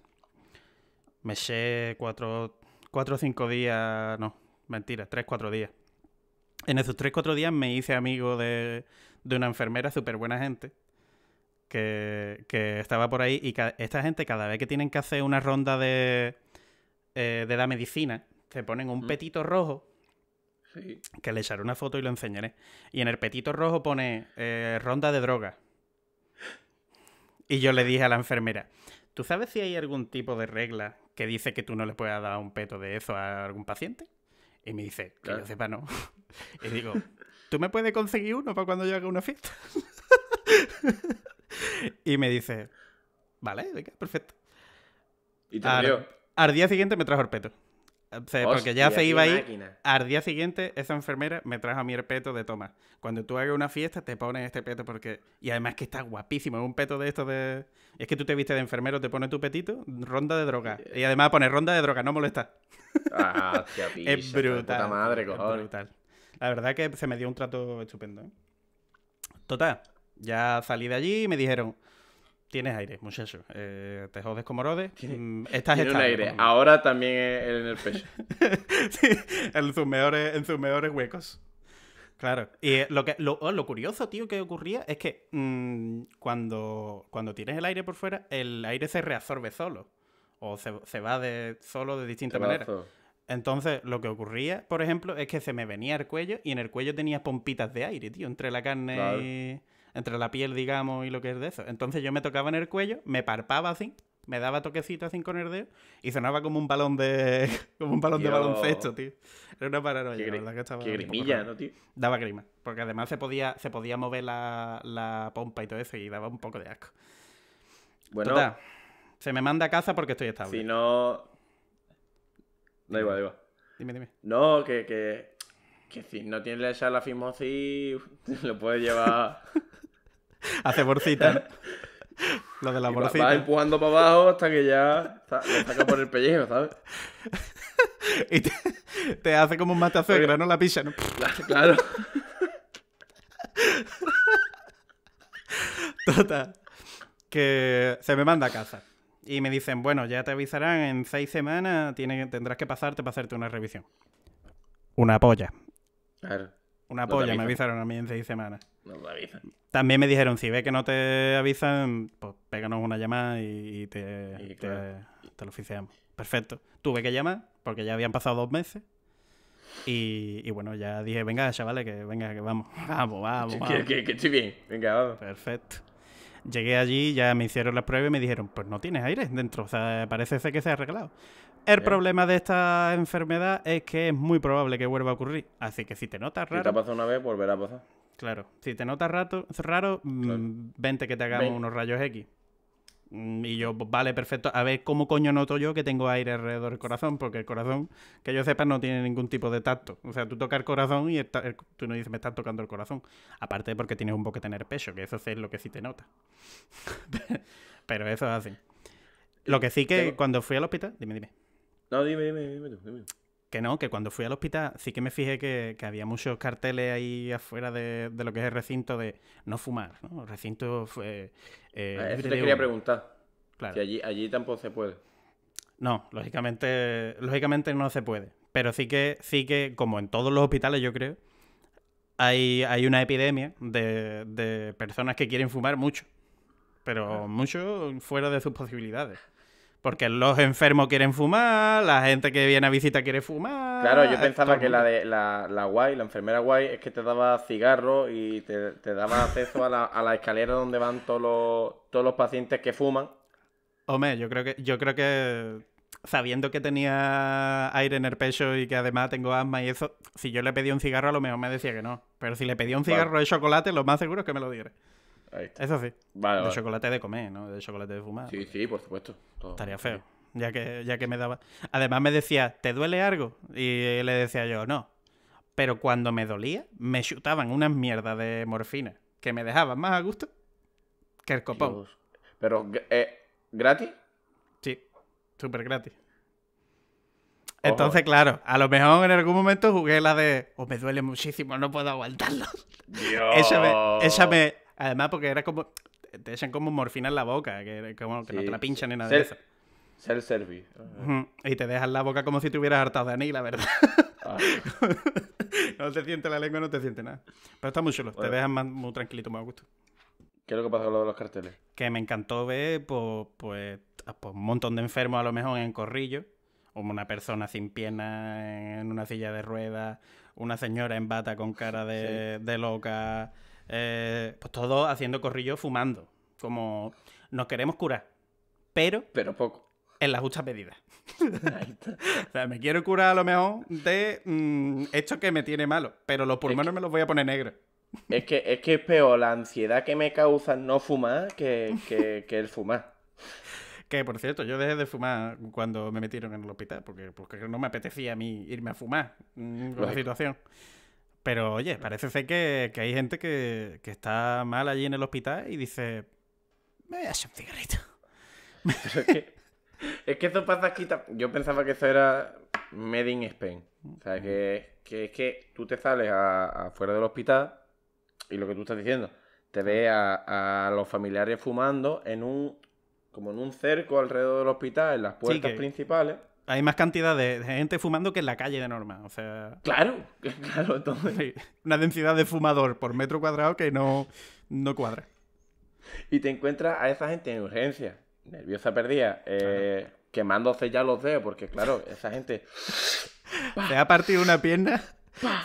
Me eché cuatro, cuatro o cinco días, no, mentira, tres, cuatro días. En esos tres, cuatro días me hice amigo de, de una enfermera súper buena gente que, estaba por ahí y esta gente cada vez que tienen que hacer una ronda de, eh, de la medicina, se ponen un petito rojo que le echaré una foto y lo enseñaré. Y en el petito rojo pone eh, ronda de droga. Y yo le dije a la enfermera, ¿tú sabes si hay algún tipo de regla que dice que tú no le puedes dar un peto de eso a algún paciente? Y me dice, que yo sepa no. y digo, ¿tú me puedes conseguir uno para cuando yo haga una fiesta? y me dice, vale, perfecto. Y al, al, día siguiente me trajo el peto. porque ya se iba ahí. Al día siguiente, esa enfermera me trajo a mí el peto de toma. Cuando tú hagas una fiesta, te pones este peto porque. Y además que está guapísimo. Es un peto de esto de. Es que tú te viste de enfermero, te pones tu petito, ronda de droga. Y además pones ronda de droga, no molesta. es brutal. Es La verdad que se me dio un trato estupendo. ¿eh? Total, ya salí de allí y me dijeron, tienes aire, muchacho. Eh, te jodes como rode. Mm, estás en el aire. Ahora también en el pecho. sí, en sus, mejores, en huecos. Claro. Y eh, lo, que, oh, lo, curioso, tío, que ocurría es que mm, cuando, cuando tienes el aire por fuera, el aire se reabsorbe solo. O se, va de solo de distinta manera Entonces, lo que ocurría, por ejemplo, es que se me venía el cuello y en el cuello tenía pompitas de aire, tío, entre la carne y entre la piel, digamos, y lo que es de eso. Entonces yo me tocaba en el cuello, me parpaba así, me daba toquecitos así con el dedo y sonaba como un balón de como un balón de baloncesto, tío. Era una paranoia, verdad que estaba grimilla, tío? Daba grima, porque además se podía se podía mover la, la pompa y todo eso y daba un poco de asco. Bueno, se me manda a casa porque estoy estable. Si no No, igual, igual. Dime, dime. No, que, que, que si no tienes la si lo puedes llevar Hace morcita. Lo de la morcita. Va, va, empujando para abajo hasta que ya lo saca por el pellejo, ¿sabes? y te, hace como un grano ¿no? La pisa ¿no? Claro. Total. Que se me manda a casa. Y me dicen, bueno, ya te avisarán en seis semanas, tiene, tendrás que pasarte para hacerte una revisión. Una polla. Claro. Una polla, me avisaron a mí en seis semanas. No me avisan. También me dijeron, si ve que no te avisan, pues péganos una llamada y, te, lo oficiamos. Perfecto. Tuve que llamar porque ya habían pasado dos meses. Y, bueno, ya dije, venga, chavales, que venga, que vamos. Vamos, vamos. vamos. Que, estoy bien. Venga, vamos. Perfecto. Llegué allí, ya me hicieron las pruebas y me dijeron, pues no tienes aire dentro, o sea, parece ser que se ha arreglado. El ¿Eh? problema de esta enfermedad es que es muy probable que vuelva a ocurrir. Así que si te notas raro. Si te ha pasado una vez, volverá a pasar. Claro. Si te notas rato, raro, mm, vente que te hagamos unos rayos X. Mm, y yo, vale, perfecto. A ver, ¿cómo coño noto yo que tengo aire alrededor del corazón? Porque el corazón, que yo sepa, no tiene ningún tipo de tacto. O sea, tú tocas el corazón y tú no dices, me estás tocando el corazón. Aparte porque tienes un poco que tener peso, que eso es lo que sí te nota. Pero eso es así. Lo que sí que cuando fui al hospital, dime, dime. No, dime, dime, dime, dime. Que no, que cuando fui al hospital sí que me fijé que, había muchos carteles ahí afuera de, lo que es el recinto de no fumar, ¿no? recinto fue... Eh, ah, te quería preguntar. Claro. Si allí, tampoco se puede. No, lógicamente, lógicamente no se puede. Pero sí que, sí que, como en todos los hospitales, yo creo, hay, hay una epidemia de, personas que quieren fumar mucho. Pero ah. mucho fuera de sus posibilidades. Porque los enfermos quieren fumar, la gente que viene a visita quiere fumar. Claro, yo pensaba que la de la, guay, la enfermera guay, es que te daba cigarro y te, daba acceso a la, escalera donde van todos los, pacientes que fuman. Hombre, yo creo que, yo creo que sabiendo que tenía aire en el pecho y que además tengo asma y eso, si yo le pedí un cigarro a lo mejor me decía que no. Pero si le pedía un cigarro de chocolate, lo más seguro es que me lo diera. Eso sí. de chocolate de comer, ¿no? De chocolate de fumar. Sí, sí, por supuesto. Estaría feo. Ya que, ya que me daba. Además, me decía, ¿te duele algo? Y le decía yo, no. Pero cuando me dolía, me chutaban unas mierdas de morfina que me dejaban más a gusto que el copón. Pero, eh, ¿gratis? Sí, súper gratis. Entonces, claro, a lo mejor en algún momento jugué la de, o oh, me duele muchísimo, no puedo aguantarlo. esa me, Además, porque era como. Te echan como morfina en la boca, que, que no te la pinchan ni nada de eso. Ser servi. Y te dejan la boca como si te hubieras hartado de la verdad. Ah. no te siente la lengua, no te siente nada. Pero está muy chulo, te dejan muy tranquilito, más a gusto. ¿Qué es lo que pasa con de los carteles? Que me encantó ver, pues, pues, pues, un montón de enfermos a lo mejor en corrillo una persona sin pierna, en una silla de ruedas, una señora en bata con cara de loca, eh, pues todos haciendo corrillo, fumando. Como nos queremos curar. Pero. Pero poco. En las justas medidas o sea, me quiero curar a lo mejor de mm, esto que me tiene malo, pero los pulmones me los voy a poner negros. Es que, es que es peor la ansiedad que me causa no fumar que, el fumar. Que por cierto, yo dejé de fumar cuando me metieron en el hospital, porque, porque no me apetecía a mí irme a fumar mm, con la situación. Pero oye, parece ser que, hay gente que, está mal allí en el hospital y dice, me voy a un cigarrito. es, que, eso pasa aquí. Yo pensaba que eso era Made Spain. O sea, que, es que tú te sales afuera del hospital y lo que tú estás diciendo, te ve a, los familiares fumando en un como en un cerco alrededor del hospital, en las puertas principales hay más cantidad de, gente fumando que en la calle de norma. O sea. Claro, claro, entonces... una densidad de fumador por metro cuadrado que no, no cuadra. Y te encuentras a esa gente en urgencia, nerviosa perdida, eh, quemándose ya los dedos, porque claro, esa gente. Se ha partido una pierna.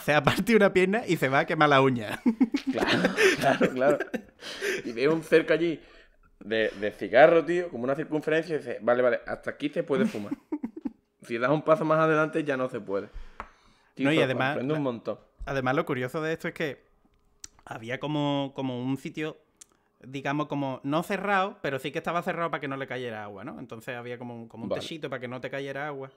Se ha partido una pierna y se va a quemar la uña. Claro, claro, claro. Y veo un cerco allí de, de cigarro, tío, como una circunferencia, y dice, vale, vale, hasta aquí se puede fumar si das un paso más adelante ya no se puede. no, y además, un montón. además lo curioso de esto es que había como, como un sitio, digamos, como no cerrado, pero sí que estaba cerrado para que no le cayera agua, ¿no? Entonces había como, como un techito para que no te cayera agua.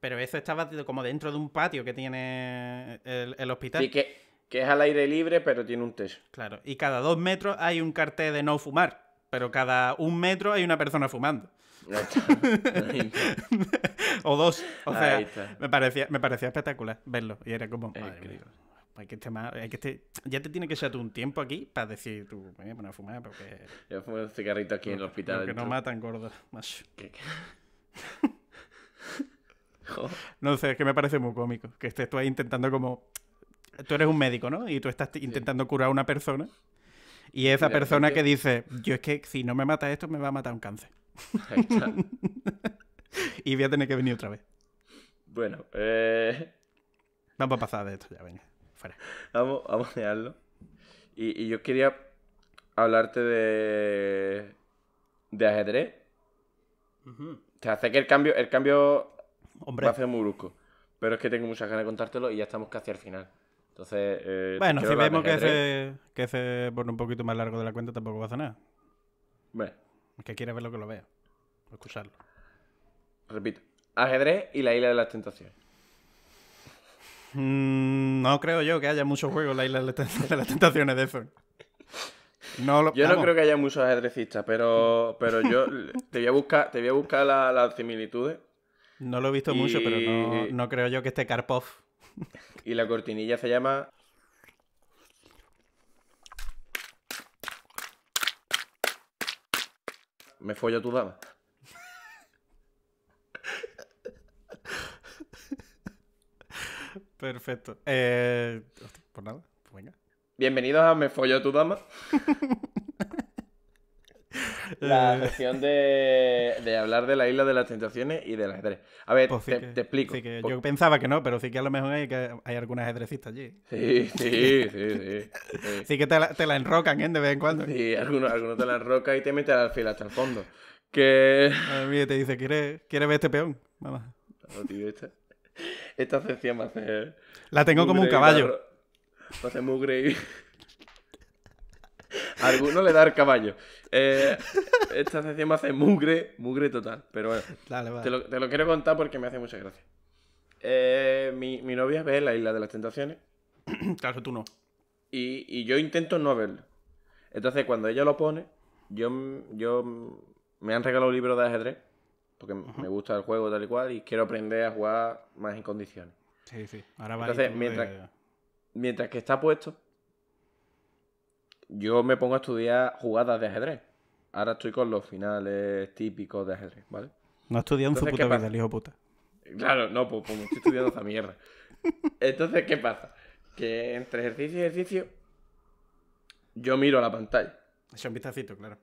Pero eso estaba como dentro de un patio que tiene el, hospital. Sí, que, que es al aire libre, pero tiene un techo. Claro, y cada dos metros hay un cartel de no fumar, pero cada un metro hay una persona fumando o dos. O sea, me parecía, me parecía espectacular verlo. Y era como, hay pues que estar hay que este, ya te tiene que ser tú un tiempo aquí para decir, tú, voy a poner a fumar porque... Yo fumo un cigarrito aquí en el hospital. Que no matan gordos más no sé, es que me parece muy cómico. Que estés tú ahí intentando como... Tú eres un médico, ¿no? Y tú estás intentando curar a una persona. Y esa persona que dice, yo es que si no me mata esto, me va a matar un cáncer. y voy a tener que venir otra vez. Bueno, eh. Vamos a pasar de esto ya, venga. Fuera. Vamos, a dejarlo. Y, yo quería hablarte de. de ajedrez. Te hace que el cambio, el cambio Hombre. va a ser muy brusco. Pero es que tengo muchas ganas de contártelo y ya estamos casi al final. Entonces. Eh, bueno, si vemos que ese, que ese por un poquito más largo de la cuenta tampoco pasa nada. Bueno que quiere verlo que lo vea. O escucharlo. Repito. Ajedrez y la isla de las tentaciones. Mm, no creo yo que haya muchos juegos en la isla de las tentaciones de No yo no creo que haya muchos ajedrecistas, pero, pero yo te voy a buscar, te voy buscar las similitudes. No lo he visto mucho, pero no, no creo yo que esté Karpov. Y la cortinilla se llama Me follo tu dama. Perfecto. Eh, pues nada, pues venga. Bienvenidos a Me follo tu dama. la sesión eh. de, hablar de la isla de las tentaciones y del ajedrez. A ver, pues te, explico. yo pues pensaba que no, pero sí que a lo mejor hay, que, hay algunas ajedrecistas allí. Sí, sí, sí. Sí, sí que te la, enrocan, ¿eh? De vez en cuando. Sí, algunos, algunos te la enrocan y te meten al fila hasta el fondo. Que. A mí te dice, ¿quieres, ver este peón? Mamá. esta, sesión va a La tengo como un caballo. Va a ser Alguno le da el caballo. Eh, esta sección me hace mugre, mugre total. Pero bueno, te, lo, quiero contar porque me hace mucha gracia. Eh, mi, mi, novia ve la Isla de las Tentaciones. Claro, tú no. Y, yo intento no verlo. Entonces, cuando ella lo pone, yo, yo me han regalado un libro de ajedrez, porque me gusta el juego tal y cual, y quiero aprender a jugar más en condiciones. Sí, sí. Ahora va Entonces, mientras, eh, mientras que está puesto, yo me pongo a estudiar jugadas de ajedrez. Ahora estoy con los finales típicos de ajedrez, ¿vale? No estudiado su puta vida, hijo puta. Claro, no, pues, pues, me estoy estudiando esa mierda. Entonces, ¿qué pasa? Que entre ejercicio y ejercicio, yo miro la pantalla. Es un vistacito, claro.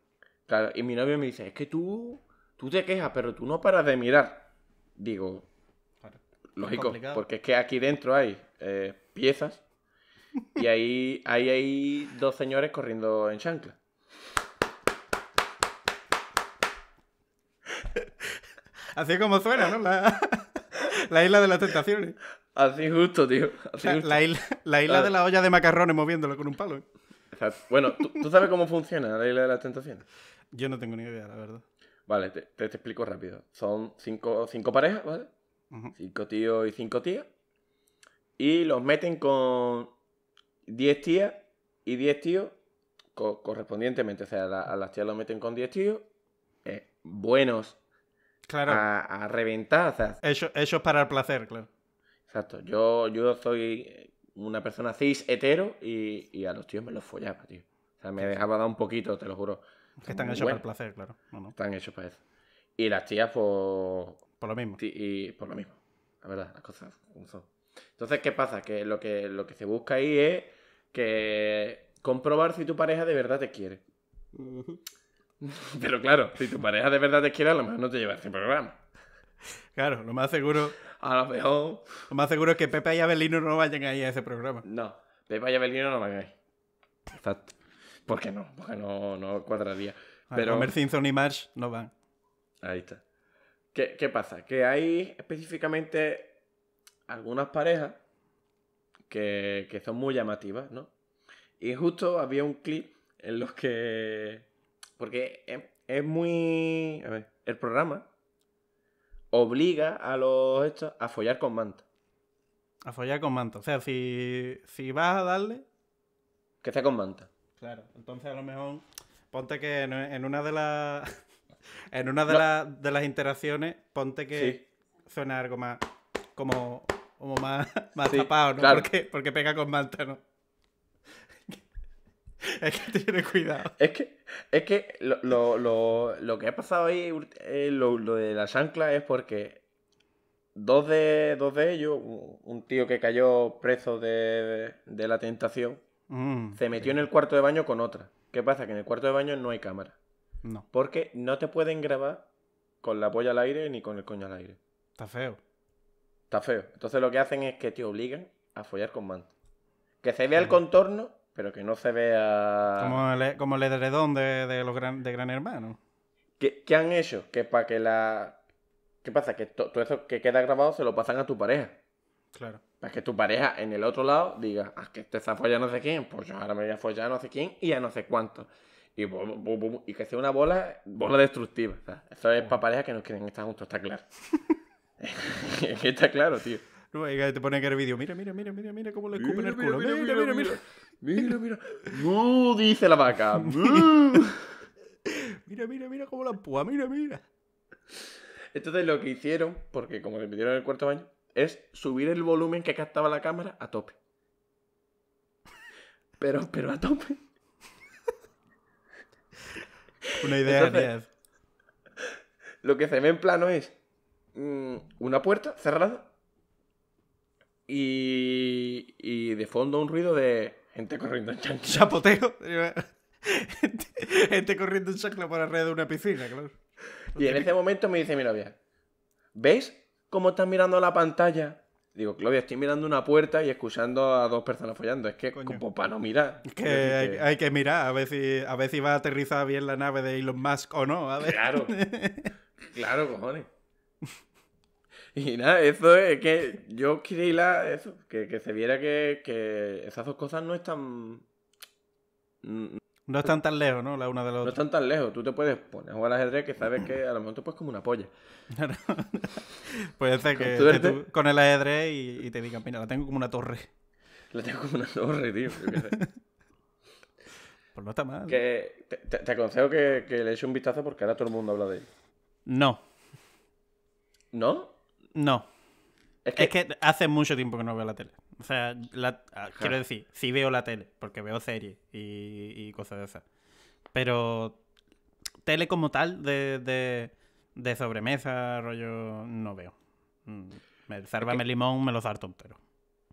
Claro, y mi novio me dice, es que tú, tú te quejas, pero tú no paras de mirar. Digo, lógico, porque es que aquí dentro hay eh, piezas y ahí, ahí hay dos señores corriendo en chancla. Así es como suena, ¿no? La, isla de las tentaciones. Así justo, tío. La, isla, ah. de la olla de macarrones moviéndolo con un palo. Bueno, ¿tú, sabes cómo funciona la isla de las tentaciones? Yo no tengo ni idea, la verdad. Vale, te, explico rápido. Son cinco, cinco parejas, ¿vale? Cinco tíos y cinco tías. Y los meten con 10 tías y 10 tíos correspondientemente. O sea, a las tías lo meten con 10 tíos eh, buenos. Claro. A, reventar. eso, es para el placer, claro. Exacto. Yo, yo soy una persona cis hetero y, a los tíos me los follaba, tío. O sea, me dejaba dar un poquito, te lo juro. están hechos para el placer, claro. Están hechos para eso. Y las tías, por pues, Por lo mismo. Y por lo mismo. La verdad, las cosas son. Entonces, ¿qué pasa? Que lo que, lo que se busca ahí es que comprobar si tu pareja de verdad te quiere. Pero claro, si tu pareja de verdad te quiere, a lo mejor no te lleva ese programa. Claro, lo más seguro. A lo mejor. Lo más seguro es que Pepe y Abelino no vayan ahí a ese programa. No, Pepe y Abelino no van ahí. Exacto. ¿Por qué no? Porque no, no cuadraría. Pero... Homer y Marsh no van. Ahí está. ¿Qué, ¿Qué pasa? Que hay específicamente algunas parejas que, son muy llamativas, ¿no? Y justo había un clip en los que... Porque es, muy... A ver, el programa obliga a los estos a follar con manta. A follar con manta. O sea, si, si vas a darle... Que sea con manta. Claro. Entonces a lo mejor ponte que en una de las... en una de, las interacciones, ponte que suena algo más como como más, más tapado, ¿no? Porque, porque pega con Manta, ¿no? Es que tiene cuidado. Es que, es que lo, que ha pasado ahí, eh, lo, de las anclas, es porque dos de, dos de ellos, un tío que cayó preso de, la tentación, mm, se metió en el cuarto de baño con otra. ¿Qué pasa? Que en el cuarto de baño no hay cámara. No. Porque no te pueden grabar con la polla al aire ni con el coño al aire. Está feo. Está feo. Entonces lo que hacen es que te obligan a follar con manta. Que se vea el contorno, pero que no se vea. Como el, como edredón de, los gran, de Gran Hermano. ¿Qué, han hecho? Que para que la. ¿Qué pasa? Que todo eso que queda grabado se lo pasan a tu pareja. Claro. Para que tu pareja en el otro lado diga, ah, que te este está follando no sé quién, pues yo ahora me voy a follar a no sé quién y ya no sé cuánto. Y, y que sea una bola, bola destructiva. O eso es para parejas que no quieren estar juntos, está claro. Está claro, tío. No, te pone que el vídeo. Mira, mira, mira, mira, mira cómo le escupen el culo. Mira, mira, mira. Mira, mira. ¡No! Dice la vaca. mira, mira, mira cómo la púa. Mira, mira. Entonces lo que hicieron, porque como se metieron en el cuarto baño, es subir el volumen que captaba la cámara a tope. Pero, pero a tope. Una idea Entonces, Lo que se ve en plano es Mm, una puerta cerrada y, y de fondo un ruido de gente corriendo en chancla. gente, corriendo en chancla por alrededor de una piscina, Y en ese momento me dice mi novia, ¿veis cómo estás mirando la pantalla? Digo, Claudia, estoy mirando una puerta y escuchando a dos personas follando. Es que, como para no mirar. hay, que... mirar, a ver, si, a ver si va a aterrizar bien la nave de Elon Musk o no. A ver. Claro. claro, cojones. y nada, eso es que yo quería eso, que, se viera que, esas dos cosas no están... No están tan lejos, ¿no? La una de la No están tan lejos. Tú te puedes poner a jugar ajedrez que sabes que a lo mejor te puedes como una polla. puede ser que, ¿Con, tú, con el ajedrez y, te digan, mira, la tengo como una torre. La tengo como una torre, tío. pues no está mal. te, aconsejo que, que le eches un vistazo porque ahora todo el mundo habla de él. No, ¿No? No. Es que... hace mucho tiempo que no veo la tele. O sea, ah, quiero decir, sí veo la tele, porque veo series y, cosas de esas. Pero tele como tal, de, de, de sobremesa, rollo, no veo. Mm, me, sárvame limón, me lo salto entero.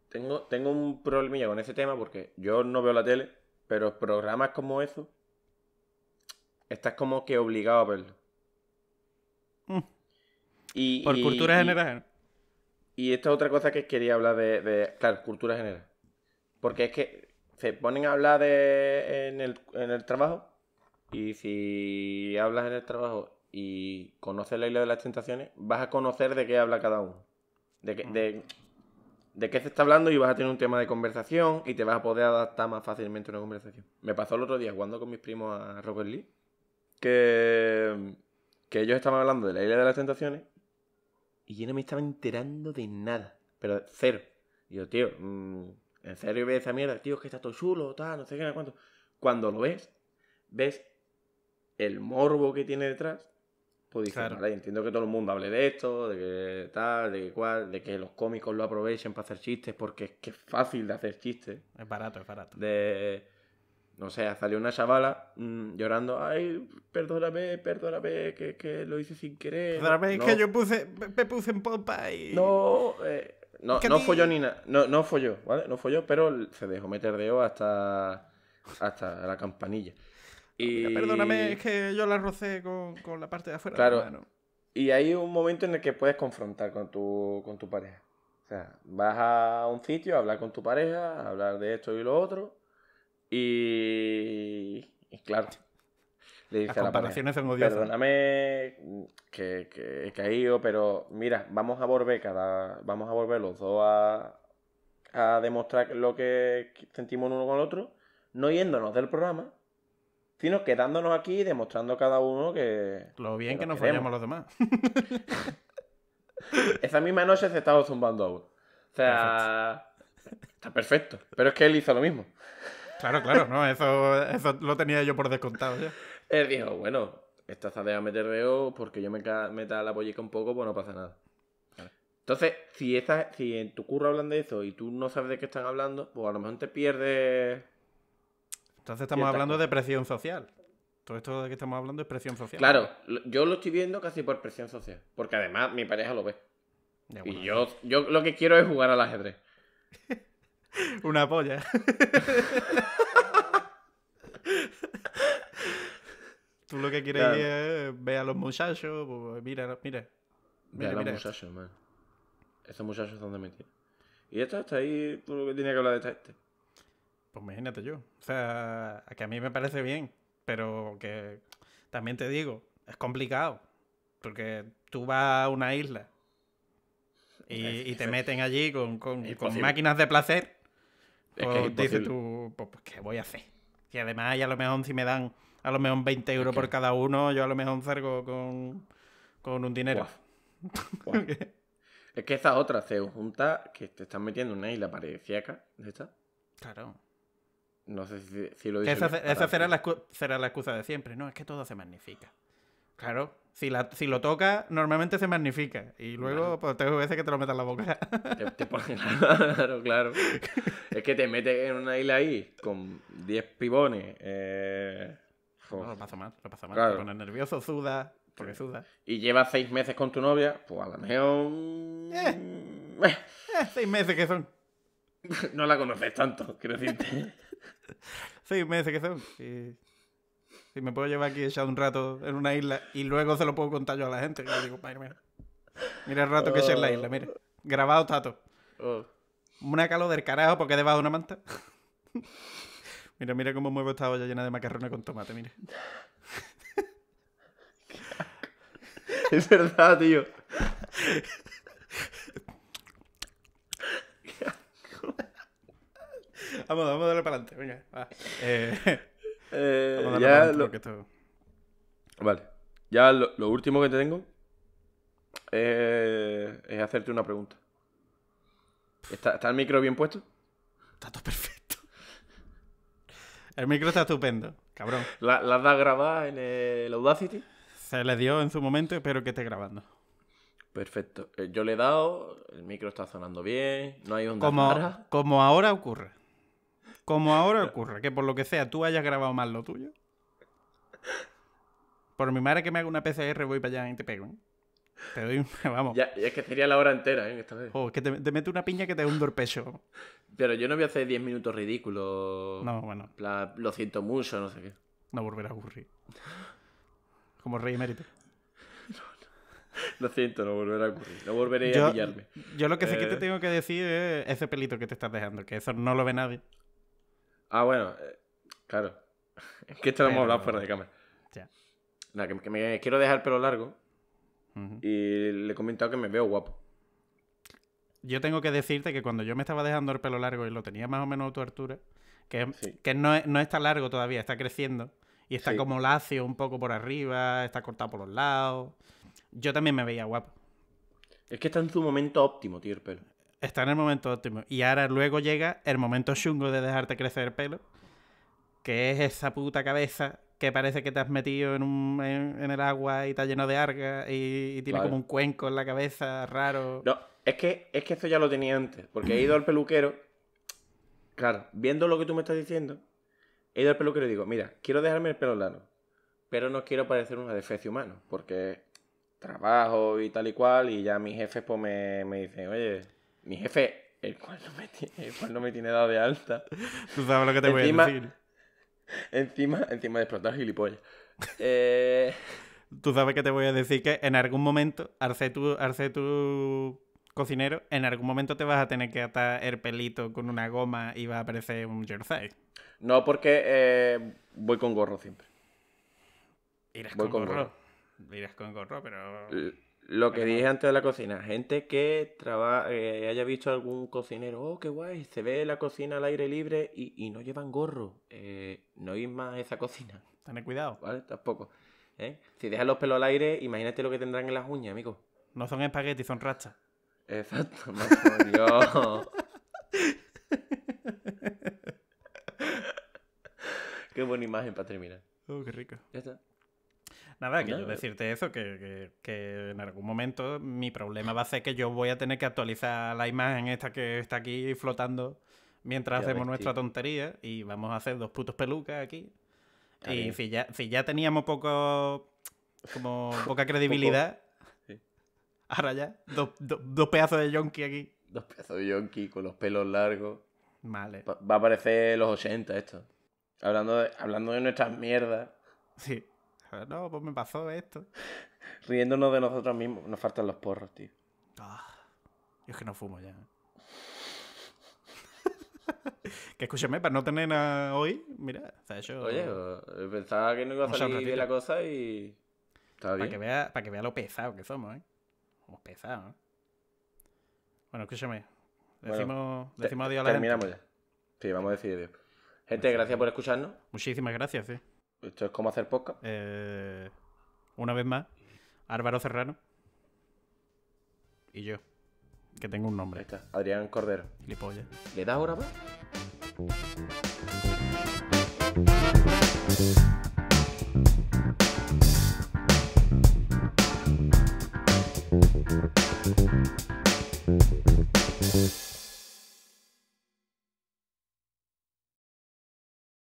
Tengo, tengo un problemilla con ese tema porque yo no veo la tele, pero programas como eso, estás como que obligado a verlo. Por cultura general. Y esta es otra cosa que quería hablar de, Claro, cultura general. Porque es que se ponen a hablar en, el, trabajo. Y si hablas en el trabajo y conoces la isla de las tentaciones, vas a conocer de qué habla cada uno. Mm. De, de, qué se está hablando y vas a tener un tema de conversación y te vas a poder adaptar más fácilmente a una conversación. Me pasó el otro día jugando con mis primos a Robert Lee que, que ellos estaban hablando de la isla de las tentaciones y yo no me estaba enterando de nada. Pero cero. Y yo, tío, mm, en serio ves esa mierda, tío, que está todo chulo, tal, no sé qué, cuánto. Cuando lo ves, ves el morbo que tiene detrás. Pues dices, vale, entiendo que todo el mundo hable de esto, de que tal, de que cual, de que los cómicos lo aprovechen para hacer chistes, porque es que es fácil de hacer chistes. Es barato, es barato. De no sé, salió una chavala mm, llorando, ay, perdóname, perdóname, que, lo hice sin querer. Perdóname, es que yo puse, me, puse en popa y... No, eh, no, no yo ni nada, no, no yo, ¿vale? No fue yo, pero se dejó meter o hasta, hasta la campanilla. Ah, y... perdóname, es que yo la rocé con, la parte de afuera claro, Y hay un momento en el que puedes confrontar con tu, con tu pareja. O sea, vas a un sitio hablar con tu pareja, hablar de esto y lo otro, y, claro, le Las comparaciones la Perdóname que, he caído, pero mira, vamos a volver cada, vamos a volver los dos a, demostrar lo que sentimos uno con el otro, no yéndonos del programa, sino quedándonos aquí y demostrando cada uno que. Lo bien que, nos poníamos los demás. Esa misma noche se estaba zumbando a O sea, está perfecto. Pero es que él hizo lo mismo. Claro, claro, no, eso, eso lo tenía yo por descontado. Ya. Él dijo, bueno, esta zadea me O, porque yo me meta la pollica un poco, pues no pasa nada. Entonces, si, si en tu curro hablan de eso y tú no sabes de qué están hablando, pues a lo mejor te pierdes. Entonces estamos hablando de presión social. Todo esto de que estamos hablando es presión social. Claro, yo lo estoy viendo casi por presión social. Porque además mi pareja lo ve. y yo, yo lo que quiero es jugar al ajedrez. Una polla. Tú lo que quieres es ver a los muchachos, pues mira, mira. Mira, a los muchachos, man. Estos muchachos son de mentira. Y esto hasta ahí tú lo que tenía que hablar de este. Pues imagínate yo. O sea, que a mí me parece bien, pero que también te digo, es complicado. Porque tú vas a una isla y, te meten allí con máquinas de placer es que tú, pues, pues, ¿qué voy a hacer? Y además, a lo mejor si me dan a lo mejor 20 euros por cada uno, yo a lo mejor salgo con, con un dinero. es que esa otra se junta que te están metiendo una isla parecía ¿está? Claro. No sé si, lo dices Esa, será la excusa de siempre, ¿no? Es que todo se magnifica. Claro. Si, la, si lo toca, normalmente se magnifica. Y luego, pues, tengo veces que te lo metas en la boca. claro, claro. es que te metes en una isla ahí con 10 pibones. Eh, no, lo pasa mal, lo pasa mal. Claro. Te pones nervioso, suda, porque suda. Y llevas 6 meses con tu novia, pues a lo mejor... Eh. Mm, eh. eh seis meses que son. no la conoces tanto, quiero decirte. seis meses que son. Y... Si me puedo llevar aquí echado un rato en una isla y luego se lo puedo contar yo a la gente. Y digo, mira, mira, el rato que hecho en la isla, mira. Grabado tato. Oh. Una calo del carajo porque debajo de una manta. mira, mira cómo muevo esta olla llena de macarrones con tomate, mira. es verdad, tío. vamos, vamos a darle para adelante, venga, va. Eh... Eh, lo... Vale. Ya lo, último que te tengo eh, es, hacerte una pregunta. ¿Está, el micro bien puesto? Está todo perfecto. El micro está estupendo, cabrón. ¿La, has grabada en el Audacity? Se le dio en su momento, espero que esté grabando. Perfecto. Eh, yo le he dado, el micro está sonando bien, no hay onda Como ahora ocurre. Como ahora ocurre, que por lo que sea tú hayas grabado mal lo tuyo. Por mi madre que me haga una PCR voy para allá y te pego. ¿eh? Te doy un vamos. es que sería la hora entera, ¿eh? que te, mete una piña que te hunde el pecho. Pero yo no voy a hacer 10 minutos ridículos. No, bueno. lo siento mucho, no sé qué. No volverá a ocurrir. Como rey emérito. No, Lo siento, no volverá a ocurrir. No volveré a pillarme. Yo lo que sé que te eh. tengo que decir es ese pelito que te estás dejando, que eso no lo ve nadie. Ah, bueno, eh, claro. Es que esto lo hemos hablado fuera de cámara. Ya. que, me quiero dejar el pelo largo. Y le he comentado que me veo guapo. Yo tengo que decirte que cuando yo me estaba dejando el pelo largo y lo tenía más o menos a tu altura, que, que no, está largo todavía, está creciendo. Y está como lacio un poco por arriba, está cortado por los lados. Yo también me veía guapo. Es que está en su momento óptimo, tío, el pelo está en el momento óptimo. Y ahora luego llega el momento chungo de dejarte crecer el pelo, que es esa puta cabeza que parece que te has metido en, el agua y te está lleno de arga y, tiene como un cuenco en la cabeza raro. No, es que, es que esto ya lo tenía antes, porque he ido al peluquero, claro, viendo lo que tú me estás diciendo, he ido al peluquero y digo, mira, quiero dejarme el pelo largo, pero no quiero parecer una defecio humano, porque trabajo y tal y cual, y ya mis jefes pues me, me dicen, oye, mi jefe, el cual no me tiene, dado de alta. Tú sabes lo que te voy a decir. Encima, de explotar gilipollas. Eh, tú sabes que te voy a decir que en algún momento, Arce tu, tu cocinero, en algún momento te vas a tener que atar el pelito con una goma y va a aparecer un jersey. No, porque eh, voy con gorro siempre. Irás con, gorro. Irás con gorro, pero... Lo que dije antes de la cocina, gente que eh, haya visto algún cocinero, oh, qué guay, se ve la cocina al aire libre y, no llevan gorro. Eh, no ir más esa cocina. Tener cuidado. ¿Vale? Tampoco. ¿eh? Si dejas los pelos al aire, imagínate lo que tendrán en las uñas, amigo. No son espaguetis, son rachas. Exacto, madre qué buena imagen para terminar. Oh, qué rico. Ya está. Nada, quiero decirte eso, que, en algún momento mi problema va a ser que yo voy a tener que actualizar la imagen esta que está aquí flotando mientras hacemos nuestra tontería y vamos a hacer dos putos pelucas aquí. y si ya, teníamos poco, como poca credibilidad, ahora ya, dos, pedazos de yonki aquí. Dos pedazos de yonki con los pelos largos. Vale. Va a aparecer los 80 esto. Hablando de, hablando de nuestras mierdas. Sí. No, pues me pasó esto. Riéndonos de nosotros mismos. Nos faltan los porros, tío. Ah, yo es que no fumo ya. ¿eh? que escúchame, para no tener nada hoy, mira, o sea, Oye, eh, pensaba que no iba a salir bien la cosa y. bien. Para que vea, para que vea lo pesado que somos, ¿eh? Somos pesados, ¿eh? Bueno, escúchame. Decimos, decimos adiós a la Terminamos ya. Sí, vamos a decir Gente, gracias por escucharnos. Muchísimas gracias, sí. Esto es como hacer podcast. Eh, una vez más, Álvaro Serrano. Y yo, que tengo un nombre. Ahí está, Adrián Cordero. ¿Le das ahora más?